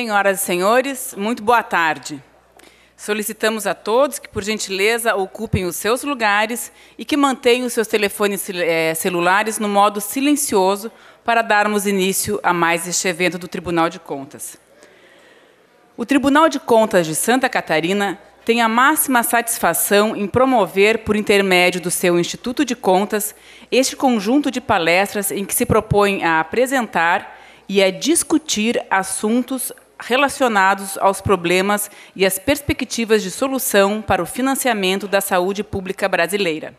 Senhoras e senhores, muito boa tarde. Solicitamos a todos que, por gentileza, ocupem os seus lugares e que mantenham os seus telefones eh, celulares no modo silencioso para darmos início a mais este evento do Tribunal de Contas. O Tribunal de Contas de Santa Catarina tem a máxima satisfação em promover, por intermédio do seu Instituto de Contas, este conjunto de palestras em que se propõe a apresentar e a discutir assuntos relacionados aos problemas e às perspectivas de solução para o financiamento da saúde pública brasileira.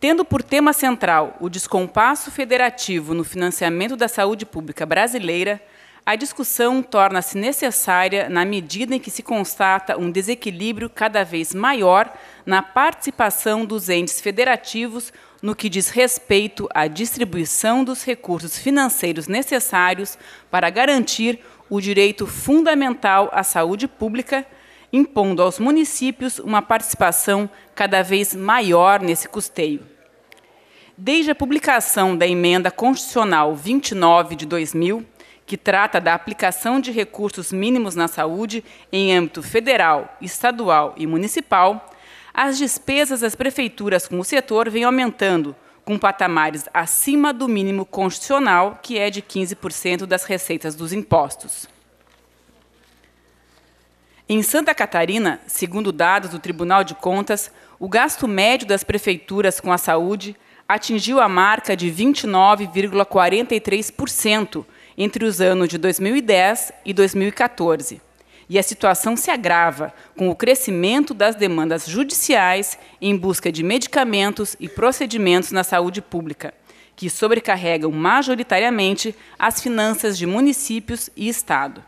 Tendo por tema central o descompasso federativo no financiamento da saúde pública brasileira, a discussão torna-se necessária na medida em que se constata um desequilíbrio cada vez maior na participação dos entes federativos no que diz respeito à distribuição dos recursos financeiros necessários para garantir o direito fundamental à saúde pública, impondo aos municípios uma participação cada vez maior nesse custeio. Desde a publicação da Emenda Constitucional 29 de 2000, que trata da aplicação de recursos mínimos na saúde em âmbito federal, estadual e municipal, as despesas das prefeituras com o setor vêm aumentando, com patamares acima do mínimo constitucional, que é de 15% das receitas dos impostos. Em Santa Catarina, segundo dados do Tribunal de Contas, o gasto médio das prefeituras com a saúde atingiu a marca de 29,43% entre os anos de 2010 e 2014. E a situação se agrava com o crescimento das demandas judiciais em busca de medicamentos e procedimentos na saúde pública, que sobrecarregam majoritariamente as finanças de municípios e Estado.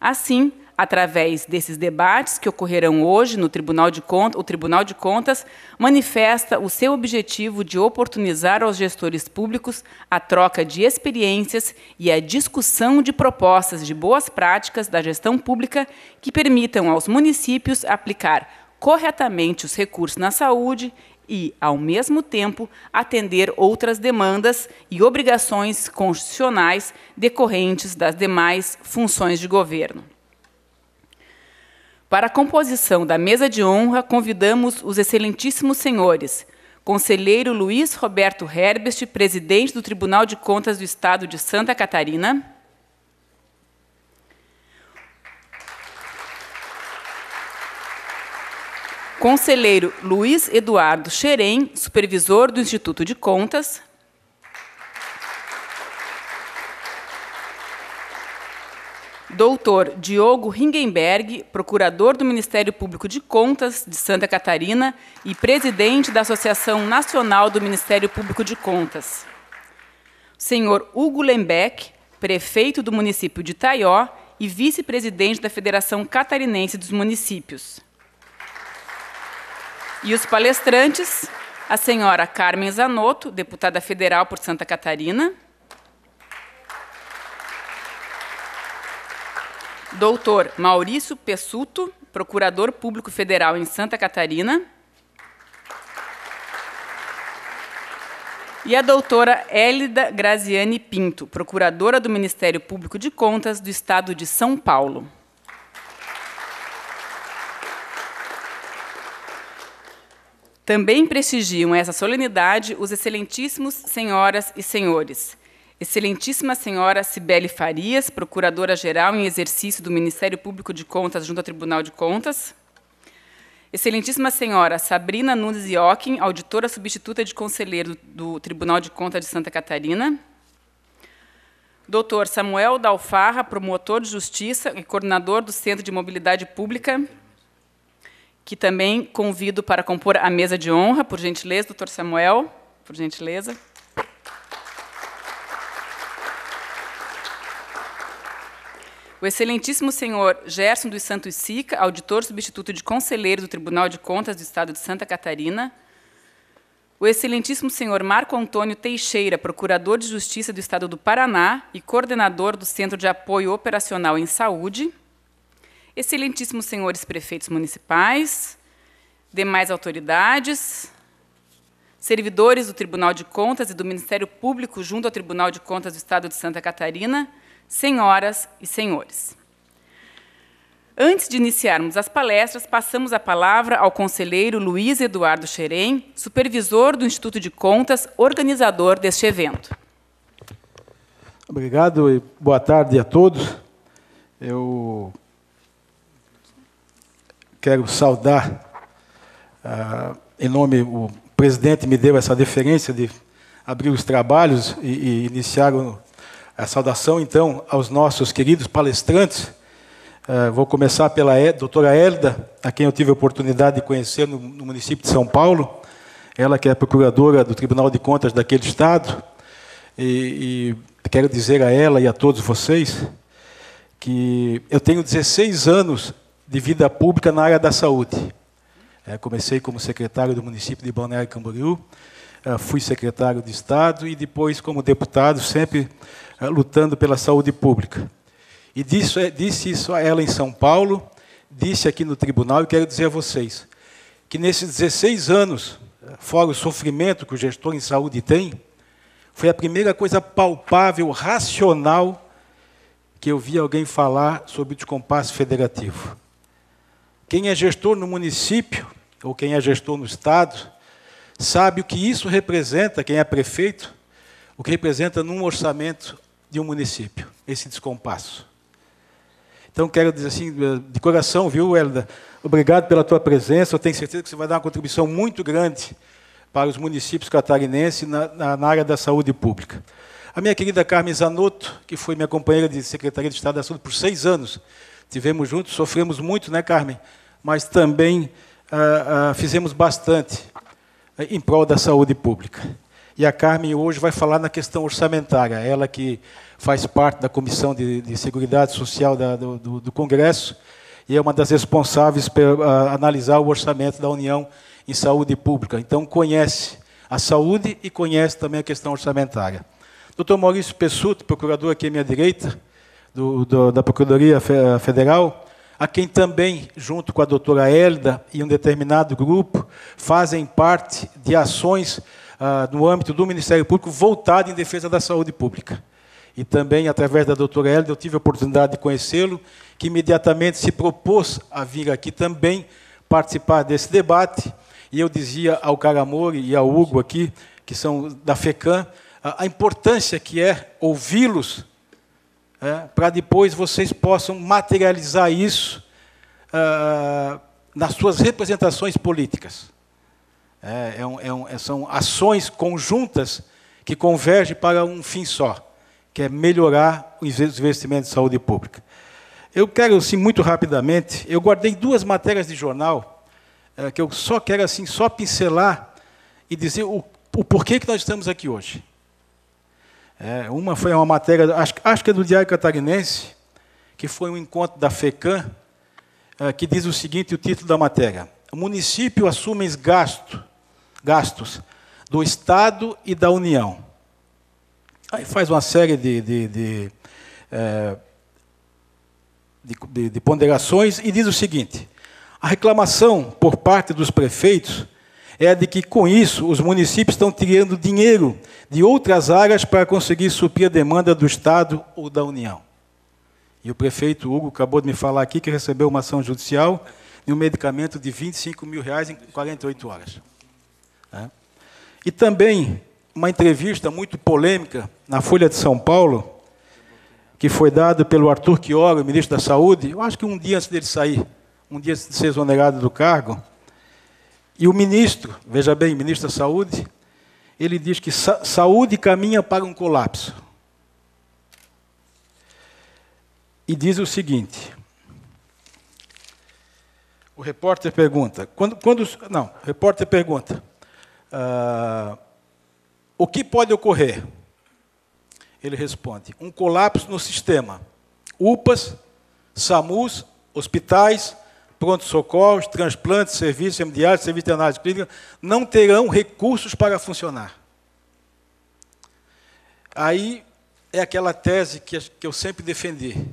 Assim, Através desses debates que ocorrerão hoje no Tribunal de Contas, o Tribunal de Contas manifesta o seu objetivo de oportunizar aos gestores públicos a troca de experiências e a discussão de propostas de boas práticas da gestão pública que permitam aos municípios aplicar corretamente os recursos na saúde e, ao mesmo tempo, atender outras demandas e obrigações constitucionais decorrentes das demais funções de governo. Para a composição da mesa de honra, convidamos os excelentíssimos senhores. Conselheiro Luiz Roberto Herbst, presidente do Tribunal de Contas do Estado de Santa Catarina. Conselheiro Luiz Eduardo Xerém, supervisor do Instituto de Contas. Doutor Diogo Ringenberg, procurador do Ministério Público de Contas de Santa Catarina e presidente da Associação Nacional do Ministério Público de Contas. Senhor Hugo Lembeck, prefeito do município de Taió e vice-presidente da Federação Catarinense dos Municípios. E os palestrantes, a senhora Carmen Zanotto, deputada federal por Santa Catarina, Doutor Maurício Pessuto, Procurador Público Federal em Santa Catarina. E a doutora Hélida Graziane Pinto, procuradora do Ministério Público de Contas do Estado de São Paulo. Também prestigiam essa solenidade os excelentíssimos senhoras e senhores Excelentíssima senhora Cibele Farias, procuradora-geral em exercício do Ministério Público de Contas junto ao Tribunal de Contas. Excelentíssima senhora Sabrina Nunes Iokin, auditora substituta de conselheiro do Tribunal de Contas de Santa Catarina. Doutor Samuel Dalfarra, promotor de justiça e coordenador do Centro de Mobilidade Pública, que também convido para compor a mesa de honra, por gentileza, doutor Samuel, por gentileza. o excelentíssimo senhor Gerson dos Santos Sica, auditor substituto de conselheiro do Tribunal de Contas do Estado de Santa Catarina, o excelentíssimo senhor Marco Antônio Teixeira, procurador de Justiça do Estado do Paraná e coordenador do Centro de Apoio Operacional em Saúde, excelentíssimos senhores prefeitos municipais, demais autoridades, servidores do Tribunal de Contas e do Ministério Público junto ao Tribunal de Contas do Estado de Santa Catarina, senhoras e senhores. Antes de iniciarmos as palestras, passamos a palavra ao conselheiro Luiz Eduardo Xerém, supervisor do Instituto de Contas, organizador deste evento. Obrigado e boa tarde a todos. Eu quero saudar, ah, em nome, o presidente me deu essa deferência de abrir os trabalhos e, e iniciar o a saudação, então, aos nossos queridos palestrantes. Uh, vou começar pela e, doutora Hélida, a quem eu tive a oportunidade de conhecer no, no município de São Paulo. Ela que é procuradora do Tribunal de Contas daquele estado. E, e quero dizer a ela e a todos vocês que eu tenho 16 anos de vida pública na área da saúde. É, comecei como secretário do município de Balneário Camboriú, uh, fui secretário de Estado e depois como deputado sempre eh, lutando pela saúde pública. E disse, é, disse isso a ela em São Paulo, disse aqui no tribunal, e quero dizer a vocês que nesses 16 anos, eh, fora o sofrimento que o gestor em saúde tem, foi a primeira coisa palpável, racional, que eu vi alguém falar sobre o descompasso federativo. Quem é gestor no município, ou quem é gestor no Estado, sabe o que isso representa, quem é prefeito, o que representa num orçamento de um município, esse descompasso. Então, quero dizer assim, de coração, viu, Helda? Obrigado pela tua presença. Eu tenho certeza que você vai dar uma contribuição muito grande para os municípios catarinenses na, na, na área da saúde pública. A minha querida Carmen Zanotto, que foi minha companheira de Secretaria de Estado da Saúde por seis anos, tivemos juntos, sofremos muito, né, Carmen? Mas também ah, ah, fizemos bastante eh, em prol da saúde pública. E a Carmen hoje vai falar na questão orçamentária. Ela que faz parte da Comissão de, de Seguridade Social da, do, do, do, Congresso e é uma das responsáveis por ah, analisar o orçamento da União em saúde pública. Então, conhece a saúde e conhece também a questão orçamentária. Dr. Maurício Pessuto, procurador aqui à minha direita, do, do, da Procuradoria ah, Federal, a quem também, junto com a doutora Hélida e um determinado grupo, fazem parte de ações ah, no âmbito do Ministério Público, voltado em defesa da saúde pública. E também, através da doutora Hélida, eu tive a oportunidade de conhecê-lo, que imediatamente se propôs a vir aqui também participar desse debate. E eu dizia ao Caramori e ao Hugo aqui, que são da FECAM, a importância que é ouvi-los, é, para depois vocês possam materializar isso ah, nas suas representações políticas. É, é um, é um, é, são ações conjuntas que convergem para um fim só, que é melhorar os investimentos de saúde pública. Eu quero, assim, muito rapidamente, eu guardei duas matérias de jornal é, que eu só quero, assim, só pincelar e dizer o, o porquê que nós estamos aqui hoje. É, uma foi uma matéria, acho, acho, que é do Diário Catarinense, que foi um encontro da FECAM, é, que diz o seguinte, o título da matéria, o município assume gasto gastos do Estado e da União. Aí faz uma série de, de, eh, de, de, de ponderações e diz o seguinte: a reclamação por parte dos prefeitos é de que, com isso, os municípios estão tirando dinheiro de outras áreas para conseguir suprir a demanda do Estado ou da União. E o prefeito Hugo acabou de me falar aqui que recebeu uma ação judicial e um medicamento de 25 mil reais em 48 horas. E também uma entrevista muito polêmica na Folha de São Paulo, que foi dada pelo Arthur Chioro, ministro da Saúde, eu acho que um dia antes dele sair, um dia antes de ser exonerado do cargo, e o ministro, veja bem, ministro da Saúde, ele diz que sa saúde caminha para um colapso. E diz o seguinte: o repórter pergunta, quando, quando não, o repórter pergunta, ah, o que pode ocorrer? Ele responde: um colapso no sistema. UPAs, SAMUs, hospitais, pronto-socorros, transplantes, serviços hemodiálise, serviços de análise clínica, não terão recursos para funcionar. Aí é aquela tese que, que eu sempre defendi.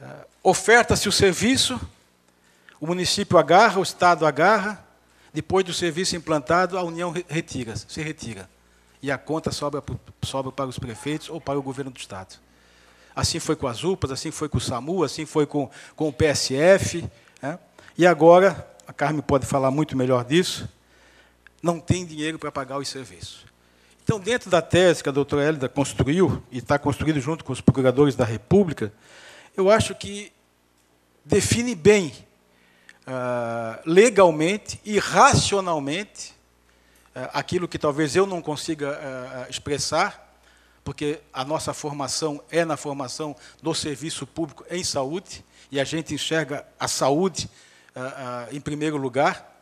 Ah, oferta-se o serviço, o município agarra, o Estado agarra, depois do serviço implantado, a União retira, se retira. E a conta sobra, sobra para os prefeitos ou para o governo do Estado. Assim foi com as UPAs, assim foi com o SAMU, assim foi com, com o PSF. Né? E agora, a Carmen pode falar muito melhor disso, não tem dinheiro para pagar os serviços. Então, dentro da tese que a doutora Hélida construiu, e está construída junto com os procuradores da República, eu acho que define bem ah, legalmente e racionalmente uh, aquilo que talvez eu não consiga ah, expressar, porque a nossa formação é na formação do serviço público em saúde, e a gente enxerga a saúde em primeiro lugar.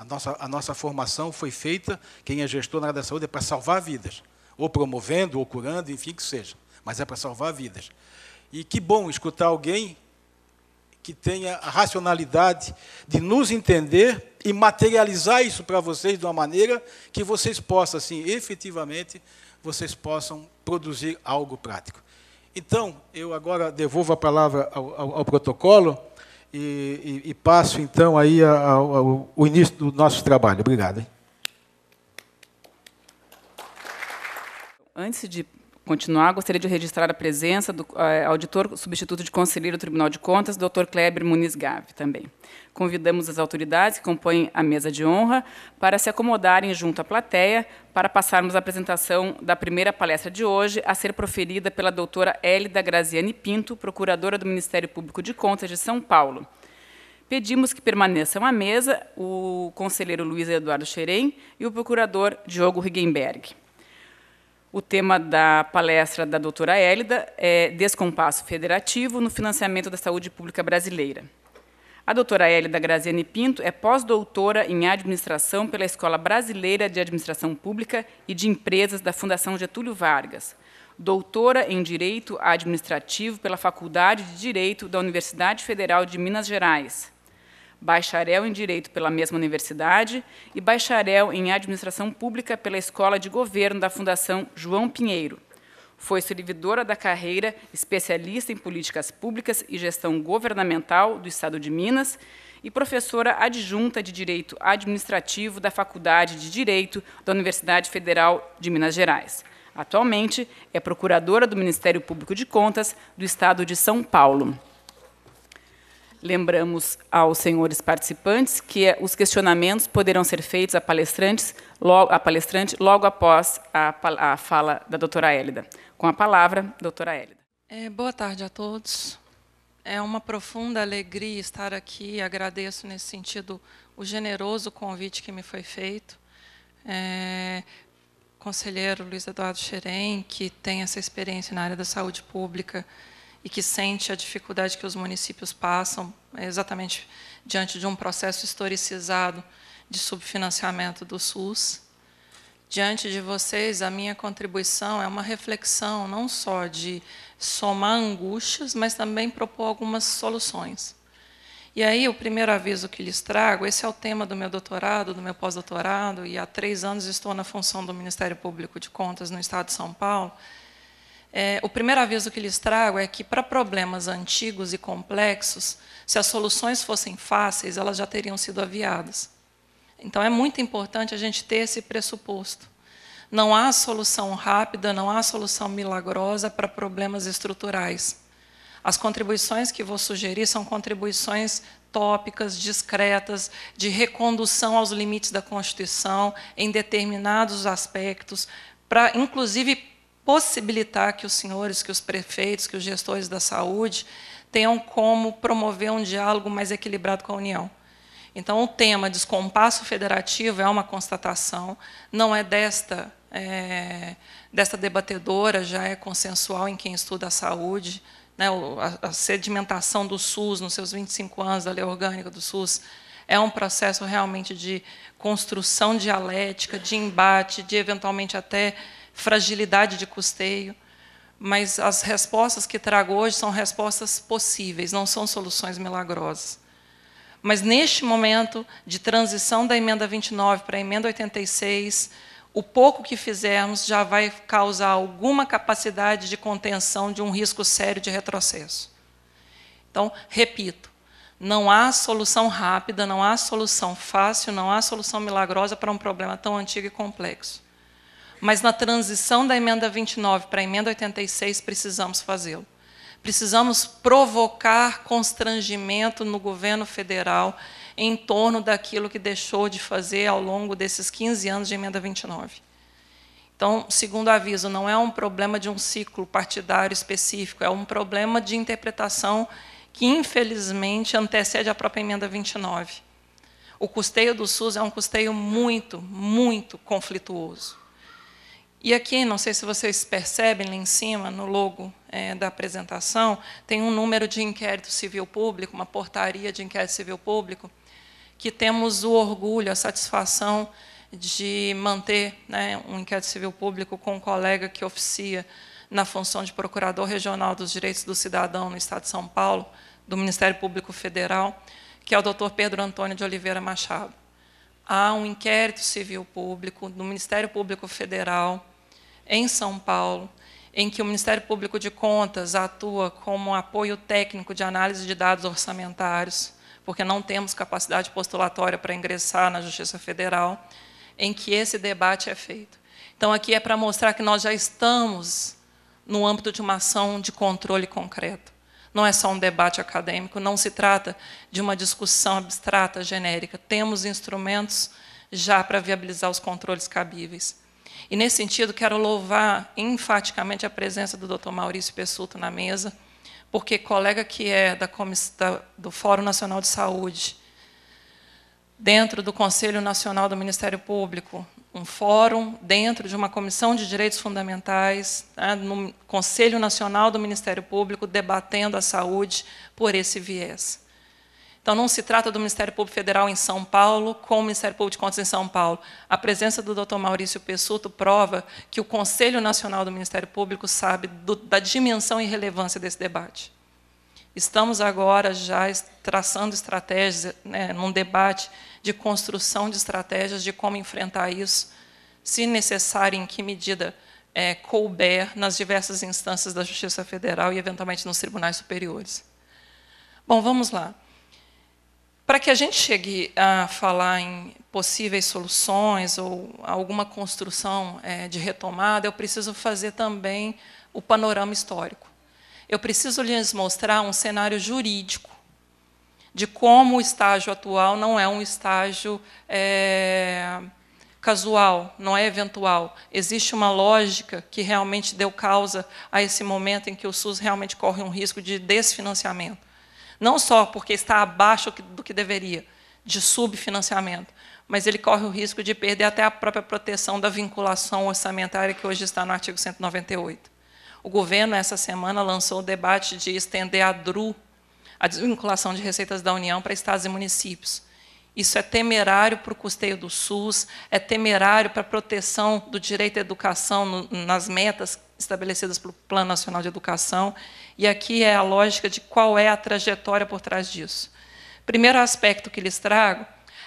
A nossa, a nossa formação foi feita, quem é gestor na área da saúde, é para salvar vidas, ou promovendo, ou curando, enfim que seja, mas é para salvar vidas. E que bom escutar alguém que tenha a racionalidade de nos entender e materializar isso para vocês de uma maneira que vocês possam, assim, efetivamente, vocês possam produzir algo prático. Então, eu agora devolvo a palavra ao, ao, ao protocolo e, e, e, passo, então, aí ao, ao, ao início do nosso trabalho. Obrigado. Hein? Antes de continuar, gostaria de registrar a presença do uh, auditor substituto de conselheiro do Tribunal de Contas, Dr. Kleber Muniz Gave, também. Convidamos as autoridades que compõem a mesa de honra para se acomodarem junto à plateia para passarmos a apresentação da primeira palestra de hoje, a ser proferida pela doutora Hélida Graziane Pinto, procuradora do Ministério Público de Contas de São Paulo. Pedimos que permaneçam à mesa o conselheiro Luiz Eduardo Xerém e o procurador Diogo Rigenberg. O tema da palestra da doutora Hélida é Descompasso Federativo no Financiamento da Saúde Pública Brasileira. A doutora Hélida Graziane Pinto é pós-doutora em administração pela Escola Brasileira de Administração Pública e de Empresas da Fundação Getúlio Vargas, doutora em Direito Administrativo pela Faculdade de Direito da Universidade Federal de Minas Gerais, bacharel em Direito pela mesma universidade e bacharel em Administração Pública pela Escola de Governo da Fundação João Pinheiro. Foi servidora da carreira, especialista em políticas públicas e gestão governamental do Estado de Minas e professora adjunta de Direito Administrativo da Faculdade de Direito da Universidade Federal de Minas Gerais. Atualmente, é procuradora do Ministério Público de Contas do Estado de São Paulo. Lembramos aos senhores participantes que é, os questionamentos poderão ser feitos a, palestrantes, logo, a palestrante logo após a, a fala da doutora Hélida. Com a palavra, doutora Hélida. É, boa tarde a todos. É uma profunda alegria estar aqui. Agradeço, nesse sentido, o generoso convite que me foi feito. É, conselheiro Luiz Eduardo Xerém, que tem essa experiência na área da saúde pública, e que sente a dificuldade que os municípios passam é exatamente diante de um processo historicizado de subfinanciamento do SUS. Diante de vocês, a minha contribuição é uma reflexão não só de somar angústias, mas também propor algumas soluções. E aí, o primeiro aviso que lhes trago, esse é o tema do meu doutorado, do meu pós-doutorado, e há três anos estou na função do Ministério Público de Contas no Estado de São Paulo, é, o primeiro aviso que lhes trago é que, para problemas antigos e complexos, se as soluções fossem fáceis, elas já teriam sido aviadas. Então, é muito importante a gente ter esse pressuposto. Não há solução rápida, não há solução milagrosa para problemas estruturais. As contribuições que vou sugerir são contribuições tópicas, discretas, de recondução aos limites da Constituição em determinados aspectos, para, inclusive, possibilitar que os senhores, que os prefeitos, que os gestores da saúde tenham como promover um diálogo mais equilibrado com a União. Então, o tema descompasso federativo é uma constatação, não é desta, é, desta debatedora, já é consensual em quem estuda a saúde. Né, a, a sedimentação do SUS, nos seus 25 anos da lei orgânica do SUS, é um processo realmente de construção dialética, de embate, de eventualmente até fragilidade de custeio, mas as respostas que trago hoje são respostas possíveis, não são soluções milagrosas. Mas neste momento de transição da emenda 29 para a emenda 86, o pouco que fizermos já vai causar alguma capacidade de contenção de um risco sério de retrocesso. Então, repito, não há solução rápida, não há solução fácil, não há solução milagrosa para um problema tão antigo e complexo mas na transição da emenda 29 para a emenda 86 precisamos fazê-lo. Precisamos provocar constrangimento no governo federal em torno daquilo que deixou de fazer ao longo desses 15 anos de emenda 29. Então, segundo aviso, não é um problema de um ciclo partidário específico, é um problema de interpretação que, infelizmente, antecede a própria emenda 29. O custeio do SUS é um custeio muito, muito conflituoso. E aqui, não sei se vocês percebem lá em cima, no logo é, da apresentação, tem um número de inquérito civil público, uma portaria de inquérito civil público, que temos o orgulho, a satisfação de manter né, um inquérito civil público com um colega que oficia na função de Procurador Regional dos Direitos do Cidadão no Estado de São Paulo, do Ministério Público Federal, que é o doutor Pedro Antônio de Oliveira Machado. Há um inquérito civil público do Ministério Público Federal, em São Paulo, em que o Ministério Público de Contas atua como apoio técnico de análise de dados orçamentários, porque não temos capacidade postulatória para ingressar na Justiça Federal, em que esse debate é feito. Então, aqui é para mostrar que nós já estamos no âmbito de uma ação de controle concreto. Não é só um debate acadêmico, não se trata de uma discussão abstrata, genérica. Temos instrumentos já para viabilizar os controles cabíveis. E nesse sentido, quero louvar enfaticamente a presença do Dr. Maurício Pessuto na mesa, porque colega que é da, do Fórum Nacional de Saúde, dentro do Conselho Nacional do Ministério Público, um fórum dentro de uma comissão de direitos fundamentais, né, no Conselho Nacional do Ministério Público, debatendo a saúde por esse viés. Então, não se trata do Ministério Público Federal em São Paulo com o Ministério Público de Contas em São Paulo. A presença do Dr. Maurício Pessuto prova que o Conselho Nacional do Ministério Público sabe do, da dimensão e relevância desse debate. Estamos agora já traçando estratégias, né, num debate de construção de estratégias de como enfrentar isso, se necessário, em que medida é, couber nas diversas instâncias da Justiça Federal e, eventualmente, nos tribunais superiores. Bom, vamos lá para que a gente chegue a falar em possíveis soluções ou alguma construção é, de retomada, eu preciso fazer também o panorama histórico. Eu preciso lhes mostrar um cenário jurídico de como o estágio atual não é um estágio é, casual, não é eventual. Existe uma lógica que realmente deu causa a esse momento em que o SUS realmente corre um risco de desfinanciamento. Não só porque está abaixo do que deveria, de subfinanciamento, mas ele corre o risco de perder até a própria proteção da vinculação orçamentária que hoje está no artigo 198. O governo, essa semana, lançou o debate de estender a DRU, a desvinculação de receitas da União, para estados e municípios. Isso é temerário para o custeio do SUS, é temerário para a proteção do direito à educação no, nas metas estabelecidas pelo Plano Nacional de Educação, e aqui é a lógica de qual é a trajetória por trás disso. Primeiro aspecto que lhes trago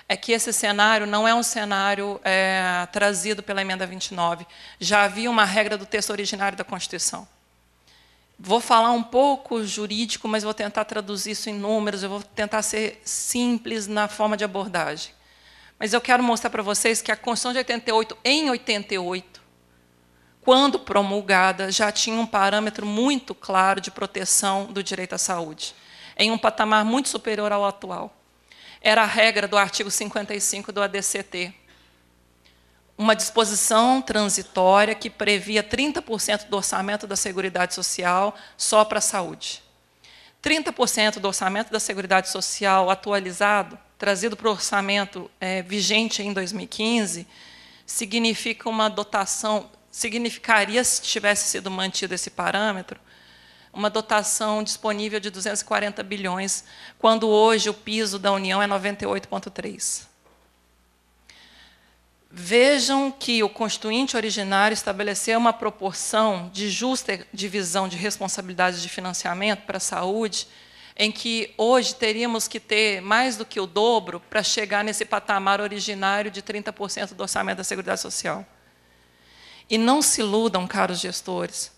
é que esse cenário não é um cenário é, trazido pela emenda 29. Já havia uma regra do texto originário da Constituição. Vou falar um pouco jurídico, mas vou tentar traduzir isso em números, eu vou tentar ser simples na forma de abordagem. Mas eu quero mostrar para vocês que a Constituição de 88, em 88, quando promulgada, já tinha um parâmetro muito claro de proteção do direito à saúde, em um patamar muito superior ao atual. Era a regra do artigo 55 do ADCT, uma disposição transitória que previa 30% do orçamento da Seguridade Social só para a saúde. 30% do orçamento da Seguridade Social atualizado, trazido para o orçamento é, vigente em 2015, significa uma dotação significaria, se tivesse sido mantido esse parâmetro, uma dotação disponível de 240 bilhões, quando hoje o piso da União é 98,3. Vejam que o constituinte originário estabeleceu uma proporção de justa divisão de responsabilidades de financiamento para a saúde, em que hoje teríamos que ter mais do que o dobro para chegar nesse patamar originário de 30% do orçamento da Seguridade Social. E não se iludam, caros gestores.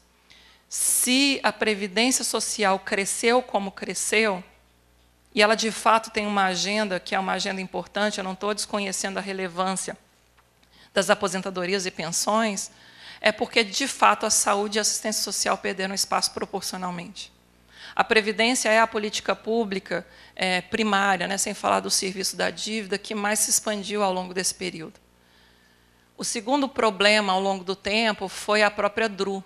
Se a previdência social cresceu como cresceu, e ela de fato tem uma agenda que é uma agenda importante, eu não estou desconhecendo a relevância das aposentadorias e pensões, é porque de fato a saúde e a assistência social perderam espaço proporcionalmente. A previdência é a política pública é, primária, né, sem falar do serviço da dívida, que mais se expandiu ao longo desse período. O segundo problema ao longo do tempo foi a própria DRU.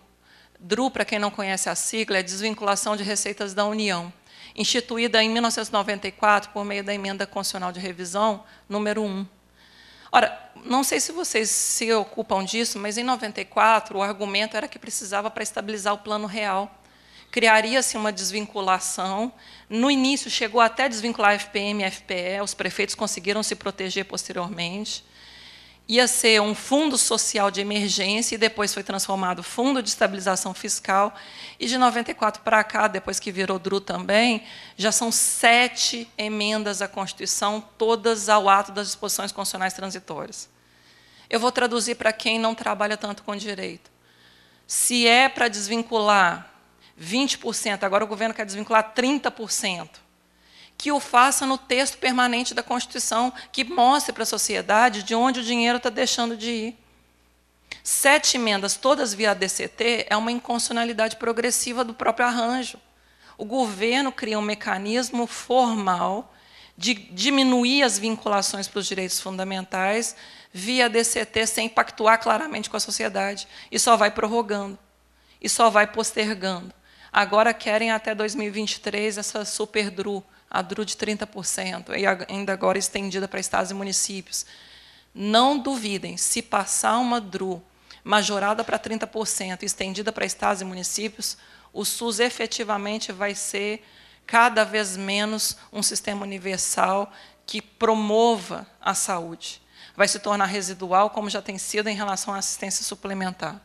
DRU, para quem não conhece a sigla, é Desvinculação de Receitas da União, instituída em 1994 por meio da Emenda Constitucional de Revisão número 1. Ora, não sei se vocês se ocupam disso, mas em 94 o argumento era que precisava para estabilizar o plano real. Criaria-se uma desvinculação. No início chegou até desvincular a FPM e a FPE, os prefeitos conseguiram se proteger posteriormente ia ser um fundo social de emergência e depois foi transformado fundo de estabilização fiscal. E de 94 para cá, depois que virou DRU também, já são sete emendas à Constituição, todas ao ato das disposições constitucionais transitórias. Eu vou traduzir para quem não trabalha tanto com direito. Se é para desvincular 20%, agora o governo quer desvincular 30% que o faça no texto permanente da Constituição, que mostre para a sociedade de onde o dinheiro está deixando de ir. Sete emendas, todas via DCT, é uma inconstitucionalidade progressiva do próprio arranjo. O governo cria um mecanismo formal de diminuir as vinculações para os direitos fundamentais via DCT sem pactuar claramente com a sociedade. E só vai prorrogando, e só vai postergando. Agora querem até 2023 essa superdru a DRU de 30%, e ainda agora estendida para estados e municípios. Não duvidem, se passar uma DRU majorada para 30%, estendida para estados e municípios, o SUS efetivamente vai ser cada vez menos um sistema universal que promova a saúde. Vai se tornar residual, como já tem sido em relação à assistência suplementar.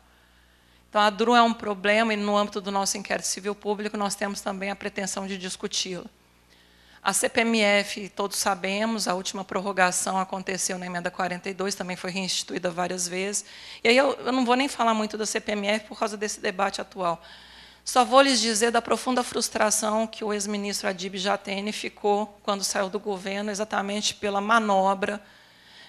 Então, a DRU é um problema e, no âmbito do nosso inquérito civil público, nós temos também a pretensão de discuti-la. A CPMF, todos sabemos, a última prorrogação aconteceu na emenda 42, também foi reinstituída várias vezes. E aí eu, eu não vou nem falar muito da CPMF por causa desse debate atual. Só vou lhes dizer da profunda frustração que o ex-ministro Adib Jatene ficou quando saiu do governo, exatamente pela manobra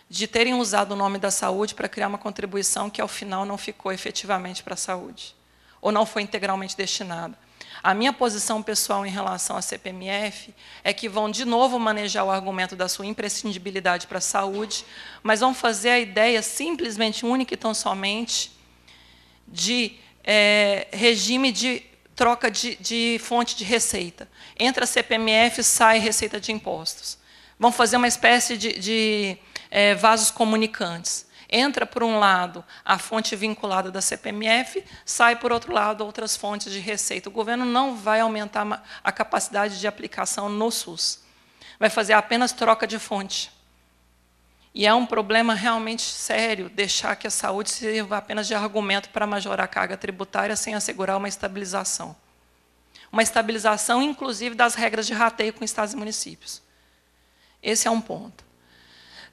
de terem usado o nome da saúde para criar uma contribuição que, ao final, não ficou efetivamente para a saúde, ou não foi integralmente destinada. A minha posição pessoal em relação à CPMF é que vão de novo manejar o argumento da sua imprescindibilidade para a saúde, mas vão fazer a ideia simplesmente única e tão somente de é, regime de troca de, de fonte de receita. Entra a CPMF, sai receita de impostos. Vão fazer uma espécie de, de é, vasos comunicantes. Entra, por um lado, a fonte vinculada da CPMF, sai, por outro lado, outras fontes de receita. O governo não vai aumentar a capacidade de aplicação no SUS. Vai fazer apenas troca de fonte. E é um problema realmente sério deixar que a saúde sirva apenas de argumento para majorar a carga tributária sem assegurar uma estabilização. Uma estabilização, inclusive, das regras de rateio com estados e municípios. Esse é um ponto.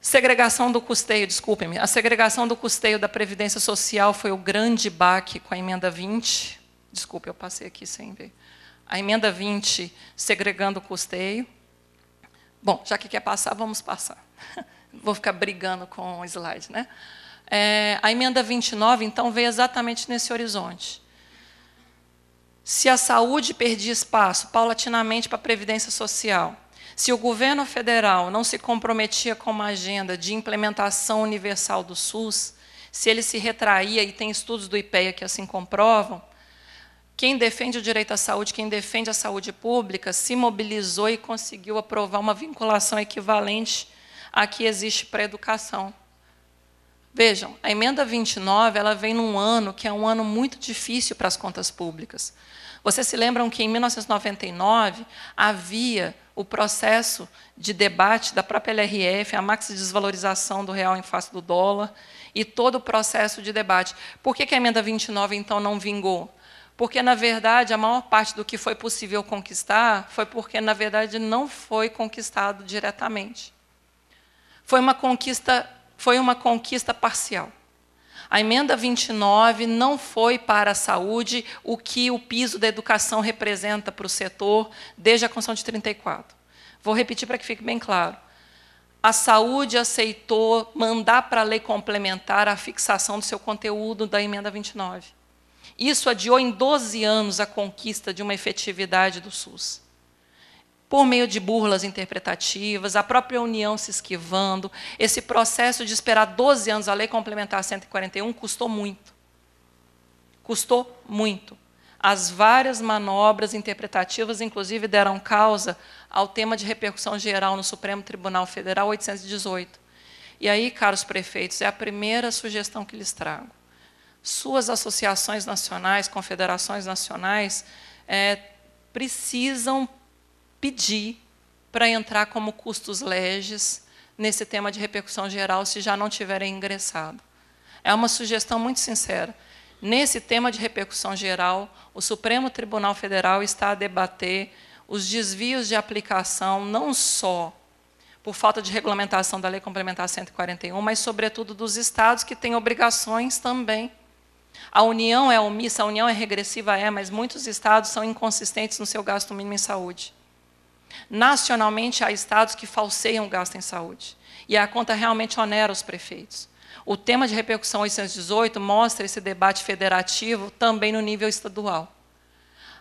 Segregação do custeio, desculpem-me, a segregação do custeio da Previdência Social foi o grande baque com a emenda 20. Desculpe, eu passei aqui sem ver. A emenda 20, segregando o custeio. Bom, já que quer passar, vamos passar. Vou ficar brigando com o slide. Né? É, a emenda 29, então, veio exatamente nesse horizonte. Se a saúde perdia espaço paulatinamente para a Previdência Social, se o governo federal não se comprometia com uma agenda de implementação universal do SUS, se ele se retraía, e tem estudos do IPEA que assim comprovam, quem defende o direito à saúde, quem defende a saúde pública, se mobilizou e conseguiu aprovar uma vinculação equivalente à que existe para a educação. Vejam, a emenda 29 ela vem num ano que é um ano muito difícil para as contas públicas. Vocês se lembram que em 1999 havia o processo de debate da própria LRF, a max desvalorização do real em face do dólar e todo o processo de debate. Por que, que a emenda 29 então não vingou? Porque, na verdade, a maior parte do que foi possível conquistar foi porque, na verdade, não foi conquistado diretamente. Foi uma conquista, foi uma conquista parcial. A emenda 29 não foi para a saúde o que o piso da educação representa para o setor desde a Constituição de 34. Vou repetir para que fique bem claro. A saúde aceitou mandar para a lei complementar a fixação do seu conteúdo da emenda 29. Isso adiou em 12 anos a conquista de uma efetividade do SUS por meio de burlas interpretativas, a própria União se esquivando. Esse processo de esperar 12 anos a Lei Complementar 141 custou muito. Custou muito. As várias manobras interpretativas, inclusive, deram causa ao tema de repercussão geral no Supremo Tribunal Federal 818. E aí, caros prefeitos, é a primeira sugestão que lhes trago. Suas associações nacionais, confederações nacionais, é, precisam pedir para entrar como custos leges nesse tema de repercussão geral se já não tiverem ingressado. É uma sugestão muito sincera. Nesse tema de repercussão geral, o Supremo Tribunal Federal está a debater os desvios de aplicação, não só por falta de regulamentação da Lei Complementar 141, mas, sobretudo, dos estados que têm obrigações também. A União é omissa, a União é regressiva, é, mas muitos estados são inconsistentes no seu gasto mínimo em saúde. Nacionalmente, há estados que falseiam o gasto em saúde. E a conta realmente onera os prefeitos. O tema de repercussão 818 mostra esse debate federativo também no nível estadual.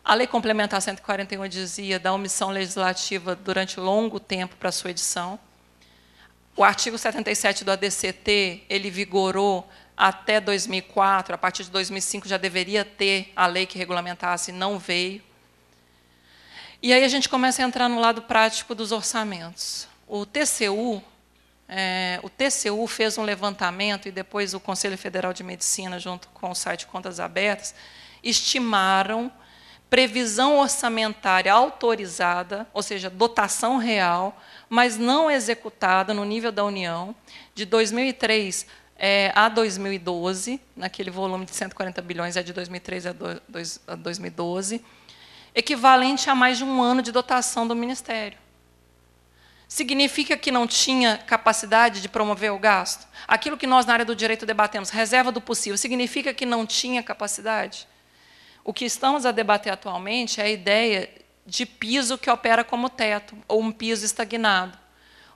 A Lei Complementar 141 dizia da omissão legislativa durante longo tempo para sua edição. O artigo 77 do ADCT, ele vigorou até 2004, a partir de 2005 já deveria ter a lei que regulamentasse, não veio. E aí a gente começa a entrar no lado prático dos orçamentos. O TCU, é, o TCU fez um levantamento e depois o Conselho Federal de Medicina, junto com o site Contas Abertas, estimaram previsão orçamentária autorizada, ou seja, dotação real, mas não executada no nível da União, de 2003 é, a 2012, naquele volume de 140 bilhões, é de 2003 a, do, dois, a 2012 equivalente a mais de um ano de dotação do Ministério. Significa que não tinha capacidade de promover o gasto? Aquilo que nós na área do direito debatemos, reserva do possível, significa que não tinha capacidade? O que estamos a debater atualmente é a ideia de piso que opera como teto, ou um piso estagnado.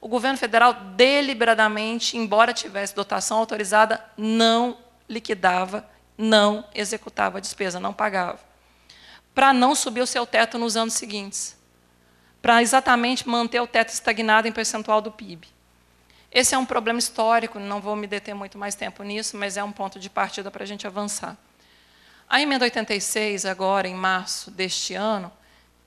O governo federal, deliberadamente, embora tivesse dotação autorizada, não liquidava, não executava a despesa, não pagava para não subir o seu teto nos anos seguintes, para exatamente manter o teto estagnado em percentual do PIB. Esse é um problema histórico, não vou me deter muito mais tempo nisso, mas é um ponto de partida para a gente avançar. A emenda 86, agora em março deste ano,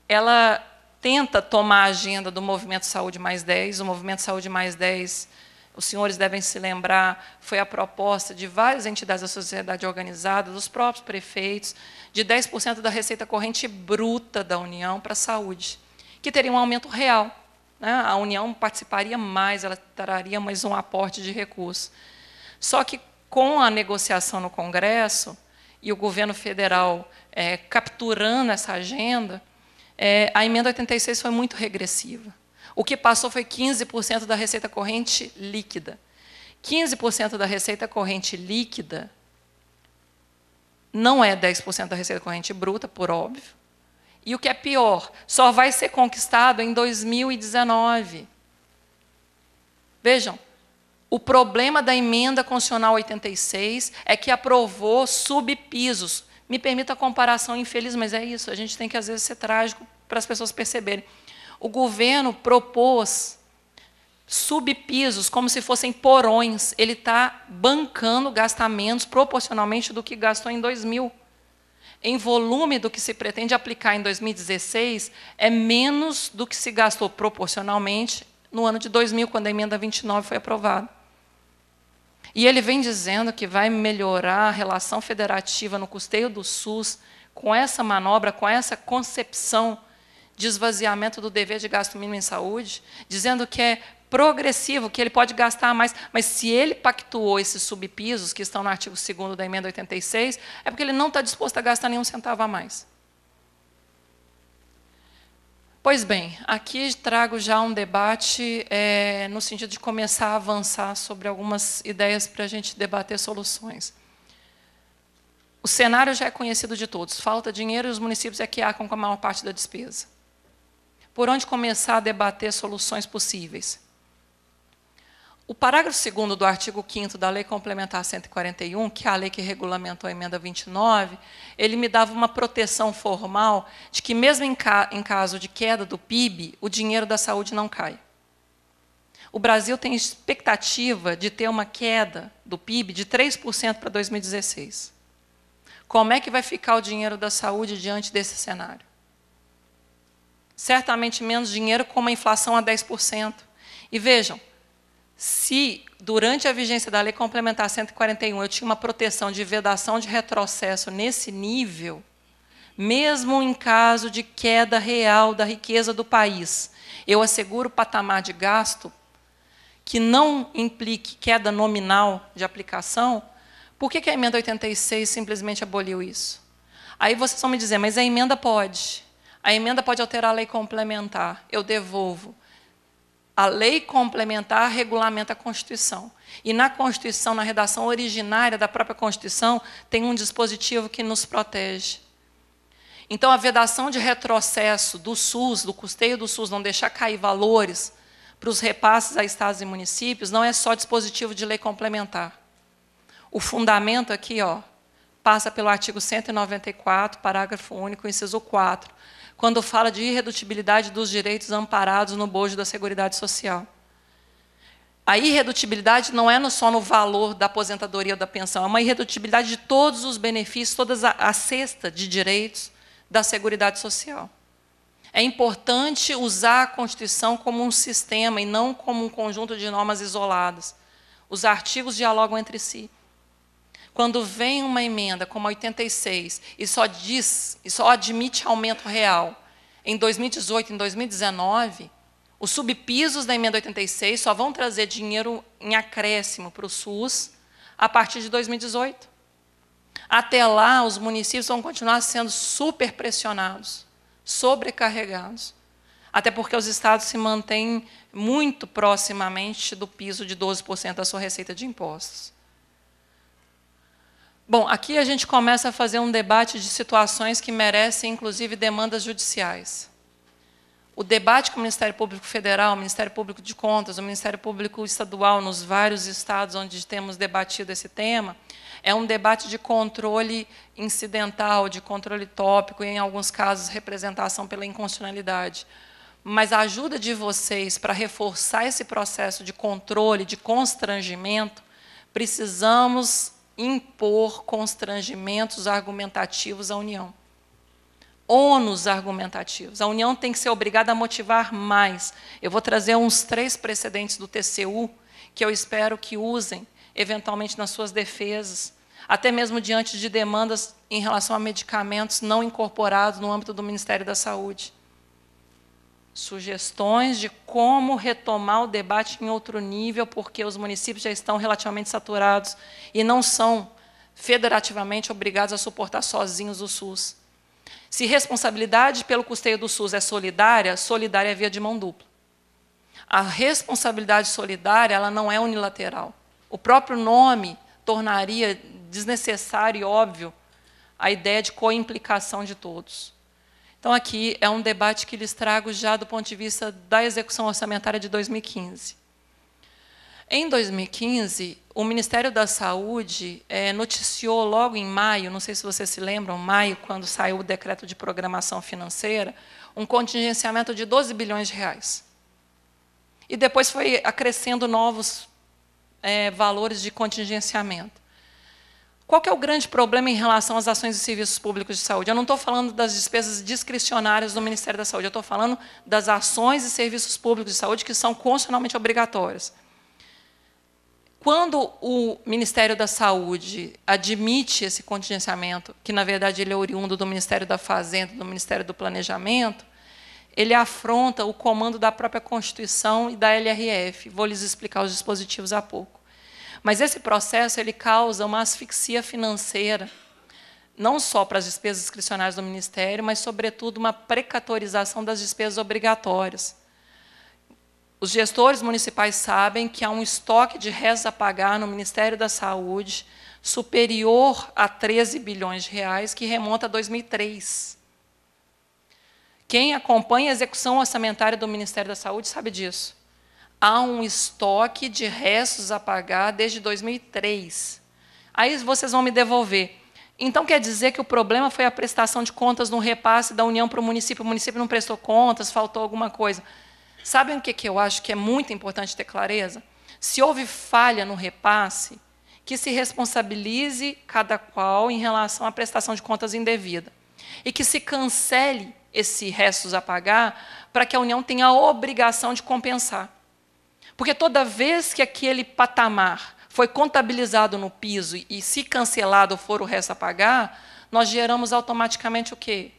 ela tenta tomar a agenda do Movimento Saúde Mais 10. O Movimento Saúde Mais 10 os senhores devem se lembrar, foi a proposta de várias entidades da sociedade organizada, dos próprios prefeitos, de 10% da receita corrente bruta da União para a saúde, que teria um aumento real. Né? A União participaria mais, ela traria mais um aporte de recursos. Só que, com a negociação no Congresso e o governo federal é, capturando essa agenda, é, a emenda 86 foi muito regressiva. O que passou foi 15% da receita corrente líquida. 15% da receita corrente líquida não é 10% da receita corrente bruta, por óbvio. E o que é pior, só vai ser conquistado em 2019. Vejam, o problema da emenda constitucional 86 é que aprovou subpisos. Me permita a comparação infeliz, mas é isso. A gente tem que, às vezes, ser trágico para as pessoas perceberem o governo propôs subpisos, como se fossem porões. Ele está bancando gastamentos proporcionalmente do que gastou em 2000. Em volume do que se pretende aplicar em 2016, é menos do que se gastou proporcionalmente no ano de 2000, quando a emenda 29 foi aprovada. E ele vem dizendo que vai melhorar a relação federativa no custeio do SUS com essa manobra, com essa concepção de esvaziamento do dever de gasto mínimo em saúde, dizendo que é progressivo, que ele pode gastar mais, mas se ele pactuou esses subpisos que estão no artigo 2 da emenda 86, é porque ele não está disposto a gastar nenhum centavo a mais. Pois bem, aqui trago já um debate é, no sentido de começar a avançar sobre algumas ideias para a gente debater soluções. O cenário já é conhecido de todos. Falta dinheiro e os municípios é que arcam com a maior parte da despesa por onde começar a debater soluções possíveis. O parágrafo 2 do artigo 5 da Lei Complementar 141, que é a lei que regulamentou a emenda 29, ele me dava uma proteção formal de que, mesmo em, ca em caso de queda do PIB, o dinheiro da saúde não cai. O Brasil tem expectativa de ter uma queda do PIB de 3% para 2016. Como é que vai ficar o dinheiro da saúde diante desse cenário? certamente menos dinheiro com uma inflação a 10%. E vejam, se durante a vigência da Lei Complementar 141 eu tinha uma proteção de vedação de retrocesso nesse nível, mesmo em caso de queda real da riqueza do país, eu asseguro o patamar de gasto que não implique queda nominal de aplicação, por que, que a emenda 86 simplesmente aboliu isso? Aí vocês vão me dizer, mas a emenda pode. A emenda pode alterar a lei complementar. Eu devolvo. A lei complementar regulamenta a Constituição. E na Constituição, na redação originária da própria Constituição, tem um dispositivo que nos protege. Então, a vedação de retrocesso do SUS, do custeio do SUS, não deixar cair valores para os repasses a estados e municípios, não é só dispositivo de lei complementar. O fundamento aqui ó, passa pelo artigo 194, parágrafo único, inciso 4 quando fala de irredutibilidade dos direitos amparados no bojo da Seguridade Social. A irredutibilidade não é só no valor da aposentadoria ou da pensão, é uma irredutibilidade de todos os benefícios, toda a cesta de direitos da Seguridade Social. É importante usar a Constituição como um sistema e não como um conjunto de normas isoladas. Os artigos dialogam entre si. Quando vem uma emenda como a 86 e só diz, e só admite aumento real em 2018, em 2019, os subpisos da emenda 86 só vão trazer dinheiro em acréscimo para o SUS a partir de 2018. Até lá, os municípios vão continuar sendo super pressionados, sobrecarregados. Até porque os estados se mantêm muito proximamente do piso de 12% da sua receita de impostos. Bom, aqui a gente começa a fazer um debate de situações que merecem, inclusive, demandas judiciais. O debate com o Ministério Público Federal, o Ministério Público de Contas, o Ministério Público Estadual, nos vários estados onde temos debatido esse tema, é um debate de controle incidental, de controle tópico, e, em alguns casos, representação pela inconstitucionalidade. Mas a ajuda de vocês para reforçar esse processo de controle, de constrangimento, precisamos impor constrangimentos argumentativos à União. Ônus argumentativos. A União tem que ser obrigada a motivar mais. Eu vou trazer uns três precedentes do TCU que eu espero que usem, eventualmente, nas suas defesas, até mesmo diante de demandas em relação a medicamentos não incorporados no âmbito do Ministério da Saúde sugestões de como retomar o debate em outro nível, porque os municípios já estão relativamente saturados e não são federativamente obrigados a suportar sozinhos o SUS. Se responsabilidade pelo custeio do SUS é solidária, solidária é via de mão dupla. A responsabilidade solidária ela não é unilateral. O próprio nome tornaria desnecessário e óbvio a ideia de coimplicação de todos. Então, aqui é um debate que lhes trago já do ponto de vista da execução orçamentária de 2015. Em 2015, o Ministério da Saúde é, noticiou logo em maio, não sei se vocês se lembram, maio, quando saiu o decreto de programação financeira, um contingenciamento de 12 bilhões de reais. E depois foi acrescendo novos é, valores de contingenciamento. Qual é o grande problema em relação às ações e serviços públicos de saúde? Eu não estou falando das despesas discricionárias do Ministério da Saúde, eu estou falando das ações e serviços públicos de saúde que são constitucionalmente obrigatórias. Quando o Ministério da Saúde admite esse contingenciamento, que na verdade ele é oriundo do Ministério da Fazenda, do Ministério do Planejamento, ele afronta o comando da própria Constituição e da LRF. Vou lhes explicar os dispositivos há pouco. Mas esse processo ele causa uma asfixia financeira, não só para as despesas discricionárias do Ministério, mas, sobretudo, uma precatorização das despesas obrigatórias. Os gestores municipais sabem que há um estoque de restos a pagar no Ministério da Saúde superior a 13 bilhões de reais, que remonta a 2003. Quem acompanha a execução orçamentária do Ministério da Saúde sabe disso há um estoque de restos a pagar desde 2003. Aí vocês vão me devolver. Então quer dizer que o problema foi a prestação de contas no repasse da União para o município. O município não prestou contas, faltou alguma coisa. Sabem o que, que eu acho que é muito importante ter clareza? Se houve falha no repasse, que se responsabilize cada qual em relação à prestação de contas indevida. E que se cancele esse restos a pagar para que a União tenha a obrigação de compensar. Porque toda vez que aquele patamar foi contabilizado no piso e se cancelado for o resto a pagar, nós geramos automaticamente o quê?